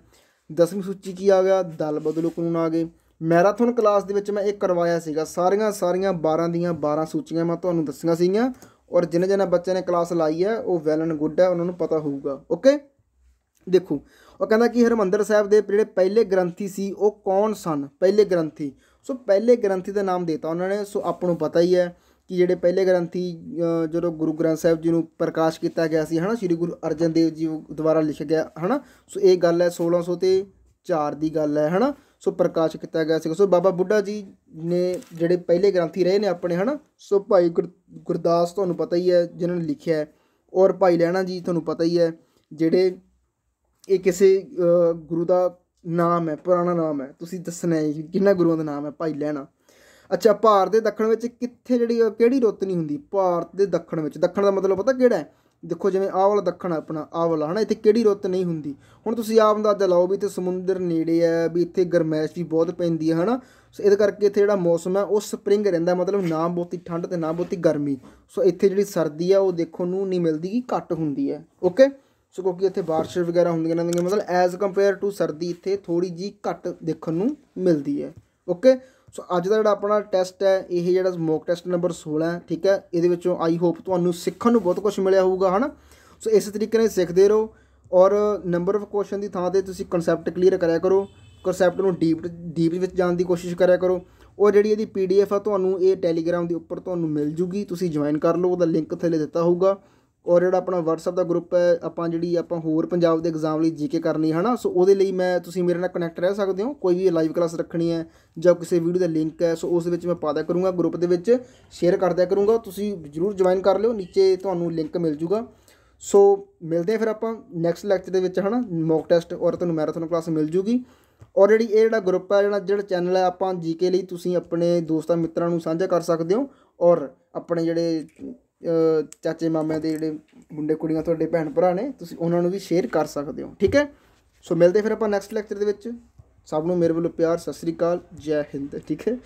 10ਵੀਂ ਸੂਚੀ ਕੀ ਆ ਗਿਆ ਦਲ ਬਦਲੋ ਕਾਨੂੰਨ ਆ ਗਏ ਮੈਰਾਥਨ ਕਲਾਸ ਦੇ ਵਿੱਚ ਮੈਂ ਇਹ ਕਰਵਾਇਆ ਸੀਗਾ ਸਾਰੀਆਂ ਸਾਰੀਆਂ 12 ਦੀਆਂ 12 ਸੂਚੀਆਂ ਮੈਂ ਤੁਹਾਨੂੰ ਦੱਸੀਆਂ ਸੀਗੀਆਂ ਔਰ ਜਿਨ੍ਹਾਂ ਜਿਨ੍ਹਾਂ ਬੱਚਿਆਂ ਨੇ ਕਲਾਸ ਲਾਈ ਹੈ ਉਹ ਵੈਲ ਐਂਡ ਗੁੱਡ ਹੈ ਉਹਨਾਂ ਨੂੰ ਪਤਾ ਹੋਊਗਾ ਓਕੇ ਦੇਖੋ ਉਹ ਕਹਿੰਦਾ ਕਿ ਹਰਮੰਦਰ ਸਾਹਿਬ ਦੇ ਜਿਹੜੇ ਪਹਿਲੇ ਗ੍ਰੰਥੀ ਸੀ ਉਹ ਕੌਣ ਸਨ ਪਹਿਲੇ ਗ੍ਰੰਥੀ ਸੋ ਪਹਿਲੇ ਗ੍ਰੰਥੀ ਦਾ ਨਾਮ ਦਿੱਤਾ ਉਹਨਾਂ ਨੇ ਸੋ ਆਪ ਨੂੰ ਪਤਾ ਹੀ ਹੈ ਕਿ ਜਿਹੜੇ ਪਹਿਲੇ ਗ੍ਰੰਥੀ ਜਦੋਂ ਗੁਰੂ ਗ੍ਰੰਥ ਸਾਹਿਬ ਜੀ ਨੂੰ ਪ੍ਰਕਾਸ਼ ਕੀਤਾ ਗਿਆ ਸੀ ਹਨਾ ਸ੍ਰੀ ਗੁਰੂ ਅਰਜਨ ਦੇਵ ਜੀ ਦੁਆਰਾ ਲਿਖਿਆ ਗਿਆ ਹਨਾ ਸੋ ਇਹ ਗੱਲ ਹੈ 1600 ਤੇ 4 ਦੀ ਗੱਲ ਹੈ ਹਨਾ ਸੋ ਪ੍ਰਕਾਸ਼ ਕੀਤਾ ਗਿਆ ਸੀ ਸੋ ਬਾਬਾ ਬੁੱਢਾ ਜੀ ਨੇ ਜਿਹੜੇ ਪਹਿਲੇ ਗ੍ਰੰਥੀ ਰਹੇ ਨੇ ਆਪਣੇ ਹਨਾ ਸੋ ਭਾਈ ਗੁਰਦਾਸ ਤੁਹਾਨੂੰ ਪਤਾ ਹੀ ਹੈ ਜਿਨ੍ਹਾਂ ਨੇ ਲਿਖਿਆ ਹੈ ਔਰ ਭਾਈ ਲੈਣਾ ਜੀ ਤੁਹਾਨੂੰ ਪਤਾ ਹੀ ਹੈ ਜਿਹੜੇ ਇਹ ਕਿਸੇ ਗੁਰੂ ਦਾ ਨਾਮ ਹੈ ਪੁਰਾਣਾ ਨਾਮ ਹੈ ਤੁਸੀਂ ਦੱਸਣਾ ਹੈ ਕਿੰਨਾ ਗੁਰੂਆਂ ਦਾ ਨਾਮ ਹੈ ਭਾਈ ਲੈਣਾ ਅੱਛਾ ਭਾਰਤ ਦੇ ਦੱਖਣ ਵਿੱਚ ਕਿੱਥੇ ਜਿਹੜੀ ਕਿਹੜੀ ਰੁੱਤ ਨਹੀਂ ਹੁੰਦੀ ਭਾਰਤ ਦੇ ਦੱਖਣ ਵਿੱਚ ਦੱਖਣ ਦਾ ਮਤਲਬ ਪਤਾ ਕਿਹੜਾ ਹੈ ਦੇਖੋ ਜਿਵੇਂ ਆਹ ਵਾਲਾ ਦੱਖਣ ਆਪਣਾ ਆਹ ਵਾਲਾ ਹਨਾ ਇੱਥੇ ਕਿਹੜੀ ਰੁੱਤ ਨਹੀਂ ਹੁੰਦੀ ਹੁਣ ਤੁਸੀਂ ਆਪ ਅੰਦਾਜ਼ਾ ਲਾਓ ਵੀ ਤੇ ਸਮੁੰਦਰ ਨੇੜੇ ਹੈ ਵੀ ਇੱਥੇ ਗਰਮੈਸ਼ ਵੀ ਬਹੁਤ ਪੈਂਦੀ ਹੈ ਹਨਾ ਸੋ ਇਹਦੇ ਕਰਕੇ ਇੱਥੇ ਜਿਹੜਾ ਮੌਸਮ ਹੈ ਉਹ ਸਪ੍ਰਿੰਗ ਰਹਿੰਦਾ ਮਤਲਬ ਨਾ ਬਹੁਤੀ ਠੰਡ ਤੇ ਨਾ ਬਹੁਤੀ ਗਰਮੀ ਸੋ ਇੱਥੇ ਜਿਹੜੀ ਸਰਦੀ ਆ ਉਹ ਦੇਖੋ ਨੂੰ ਨਹੀਂ ਮਿਲਦੀ ਕਿ ਘੱਟ ਹੁੰਦੀ ਹੈ ਓਕੇ ਸੋ ਕਿਉਂਕਿ ਇੱਥੇ ਬਾਰਿਸ਼ ਵਗੈਰਾ ਹੁੰਦੀਆਂ ਰਹਿੰਦੀਆਂ ਮਤਲਬ ਐਜ਼ ਕੰਪੇਅਰ ਟੂ ਸਰਦੀ ਇੱਥੇ ਥੋੜੀ ਜੀ ਘੱਟ ਦੇਖਣ ਨੂੰ ਮਿਲਦੀ ਹੈ ਓਕੇ ਸੋ ਅੱਜ ਦਾ ਜਿਹੜਾ ਆਪਣਾ ਟੈਸਟ ਹੈ ਇਹ ਜਿਹੜਾ ਮੌਕ ਟੈਸਟ ਨੰਬਰ 16 ਠੀਕ ਹੈ ਇਹਦੇ ਵਿੱਚੋਂ ਆਈ ਹੋਪ ਤੁਹਾਨੂੰ ਸਿੱਖਣ ਨੂੰ ਬਹੁਤ ਕੁਝ ਮਿਲਿਆ ਹੋਊਗਾ ਹਨਾ ਸੋ ਇਸੇ ਤਰੀਕੇ ਨਾਲ ਸਿੱਖਦੇ ਰਹੋ ਔਰ ਨੰਬਰ ਆਫ ਕੁਐਸਚਨ ਦੀ ਥਾਂ ਤੇ ਤੁਸੀਂ ਕਨਸੈਪਟ ਕਲੀਅਰ ਕਰਿਆ ਕਰੋ ਕਨਸੈਪਟ ਨੂੰ ਡੀਪ ਡੀਪ ਵਿੱਚ ਜਾਣ ਦੀ ਕੋਸ਼ਿਸ਼ ਕਰਿਆ ਕਰੋ ਔਰ ਜਿਹੜੀ ਇਹਦੀ ਪੀਡੀਐਫ ਆ ਤੁਹਾਨੂੰ ਇਹ ਟੈਲੀਗ੍ਰਾਮ ਦੇ ਉੱਪਰ ਤੁਹਾਨੂੰ ਮਿਲ ਜੂਗੀ ਤੁਸੀਂ ਜੁਆਇਨ ਕਰ ਲਓ ਉਹਦਾ ਲਿੰਕ ਥੱਲੇ ਦਿੱਤਾ ਹੋਊਗਾ ਔਰ ਜਿਹੜਾ ਆਪਣਾ WhatsApp ਦਾ ਗਰੁੱਪ ਹੈ ਆਪਾਂ ਜਿਹੜੀ ਆਪਾਂ ਹੋਰ ਪੰਜਾਬ ਦੇ ਐਗਜ਼ਾਮ ਲਈ ਜੀਕੇ ਕਰਨੀ ਹੈ ਨਾ ਸੋ ਉਹਦੇ ਲਈ ਮੈਂ ਤੁਸੀਂ ਮੇਰੇ ਨਾਲ ਕਨੈਕਟ ਰਹਿ ਸਕਦੇ ਹੋ ਕੋਈ ਵੀ ਲਾਈਵ ਕਲਾਸ ਰੱਖਣੀ ਹੈ ਜਾਂ ਕਿਸੇ ਵੀਡੀਓ ਦਾ ਲਿੰਕ ਹੈ ਸੋ ਉਸ ਦੇ ਵਿੱਚ ਮੈਂ ਪਾ ਦਿਆ ਕਰੂੰਗਾ ਗਰੁੱਪ ਦੇ ਵਿੱਚ ਸ਼ੇਅਰ ਕਰ ਦਿਆ ਕਰੂੰਗਾ ਤੁਸੀਂ ਜਰੂਰ ਜੁਆਇਨ ਕਰ ਲਿਓ ਨੀਚੇ ਤੁਹਾਨੂੰ ਲਿੰਕ ਮਿਲ ਜੂਗਾ ਸੋ ਮਿਲਦੇ ਆ ਫਿਰ ਆਪਾਂ ਨੈਕਸਟ ਲੈਕਚਰ ਦੇ ਵਿੱਚ ਹਨਾ ਮੌਕ ਟੈਸਟ ਔਰ ਤੁਹਾਨੂੰ ਮੈਰਾਥਨ ਕਲਾਸ ਮਿਲ ਜੂਗੀ ਔਰ ਜਿਹੜੀ ਇਹ ਜਿਹੜਾ ਗਰੁੱਪ ਹੈ ਜਿਹੜਾ ਜਿਹੜਾ ਚੈਨਲ ਹੈ ਆਪਾਂ ਜੀਕੇ ਲਈ ਤੁਸੀਂ ਆਪਣੇ ਦੋਸਤਾਂ ਮਿੱਤਰਾਂ ਨੂੰ ਸਾਂਝਾ ਕਰ ਸਕਦੇ ਹੋ ਔਰ ਆਪਣੇ ਜਿਹੜੇ ਚਾਚੇ ਮਾਮਿਆਂ ਦੇ ਜਿਹੜੇ ਮੁੰਡੇ ਕੁੜੀਆਂ ਤੁਹਾਡੇ ਭੈਣ ਭਰਾ ਨੇ ਤੁਸੀਂ ਉਹਨਾਂ ਨੂੰ ਵੀ ਸ਼ੇਅਰ ਕਰ ਸਕਦੇ ਹੋ ਠੀਕ ਹੈ ਸੋ ਮਿਲਦੇ ਫਿਰ ਆਪਾਂ ਨੈਕਸਟ ਲੈਕਚਰ ਦੇ ਵਿੱਚ ਸਭ ਨੂੰ ਮੇਰੇ ਵੱਲੋਂ ਪਿਆਰ ਸਤਿ ਸ੍ਰੀ ਅਕਾਲ ਜੈ ਹਿੰਦ ਠੀਕ ਹੈ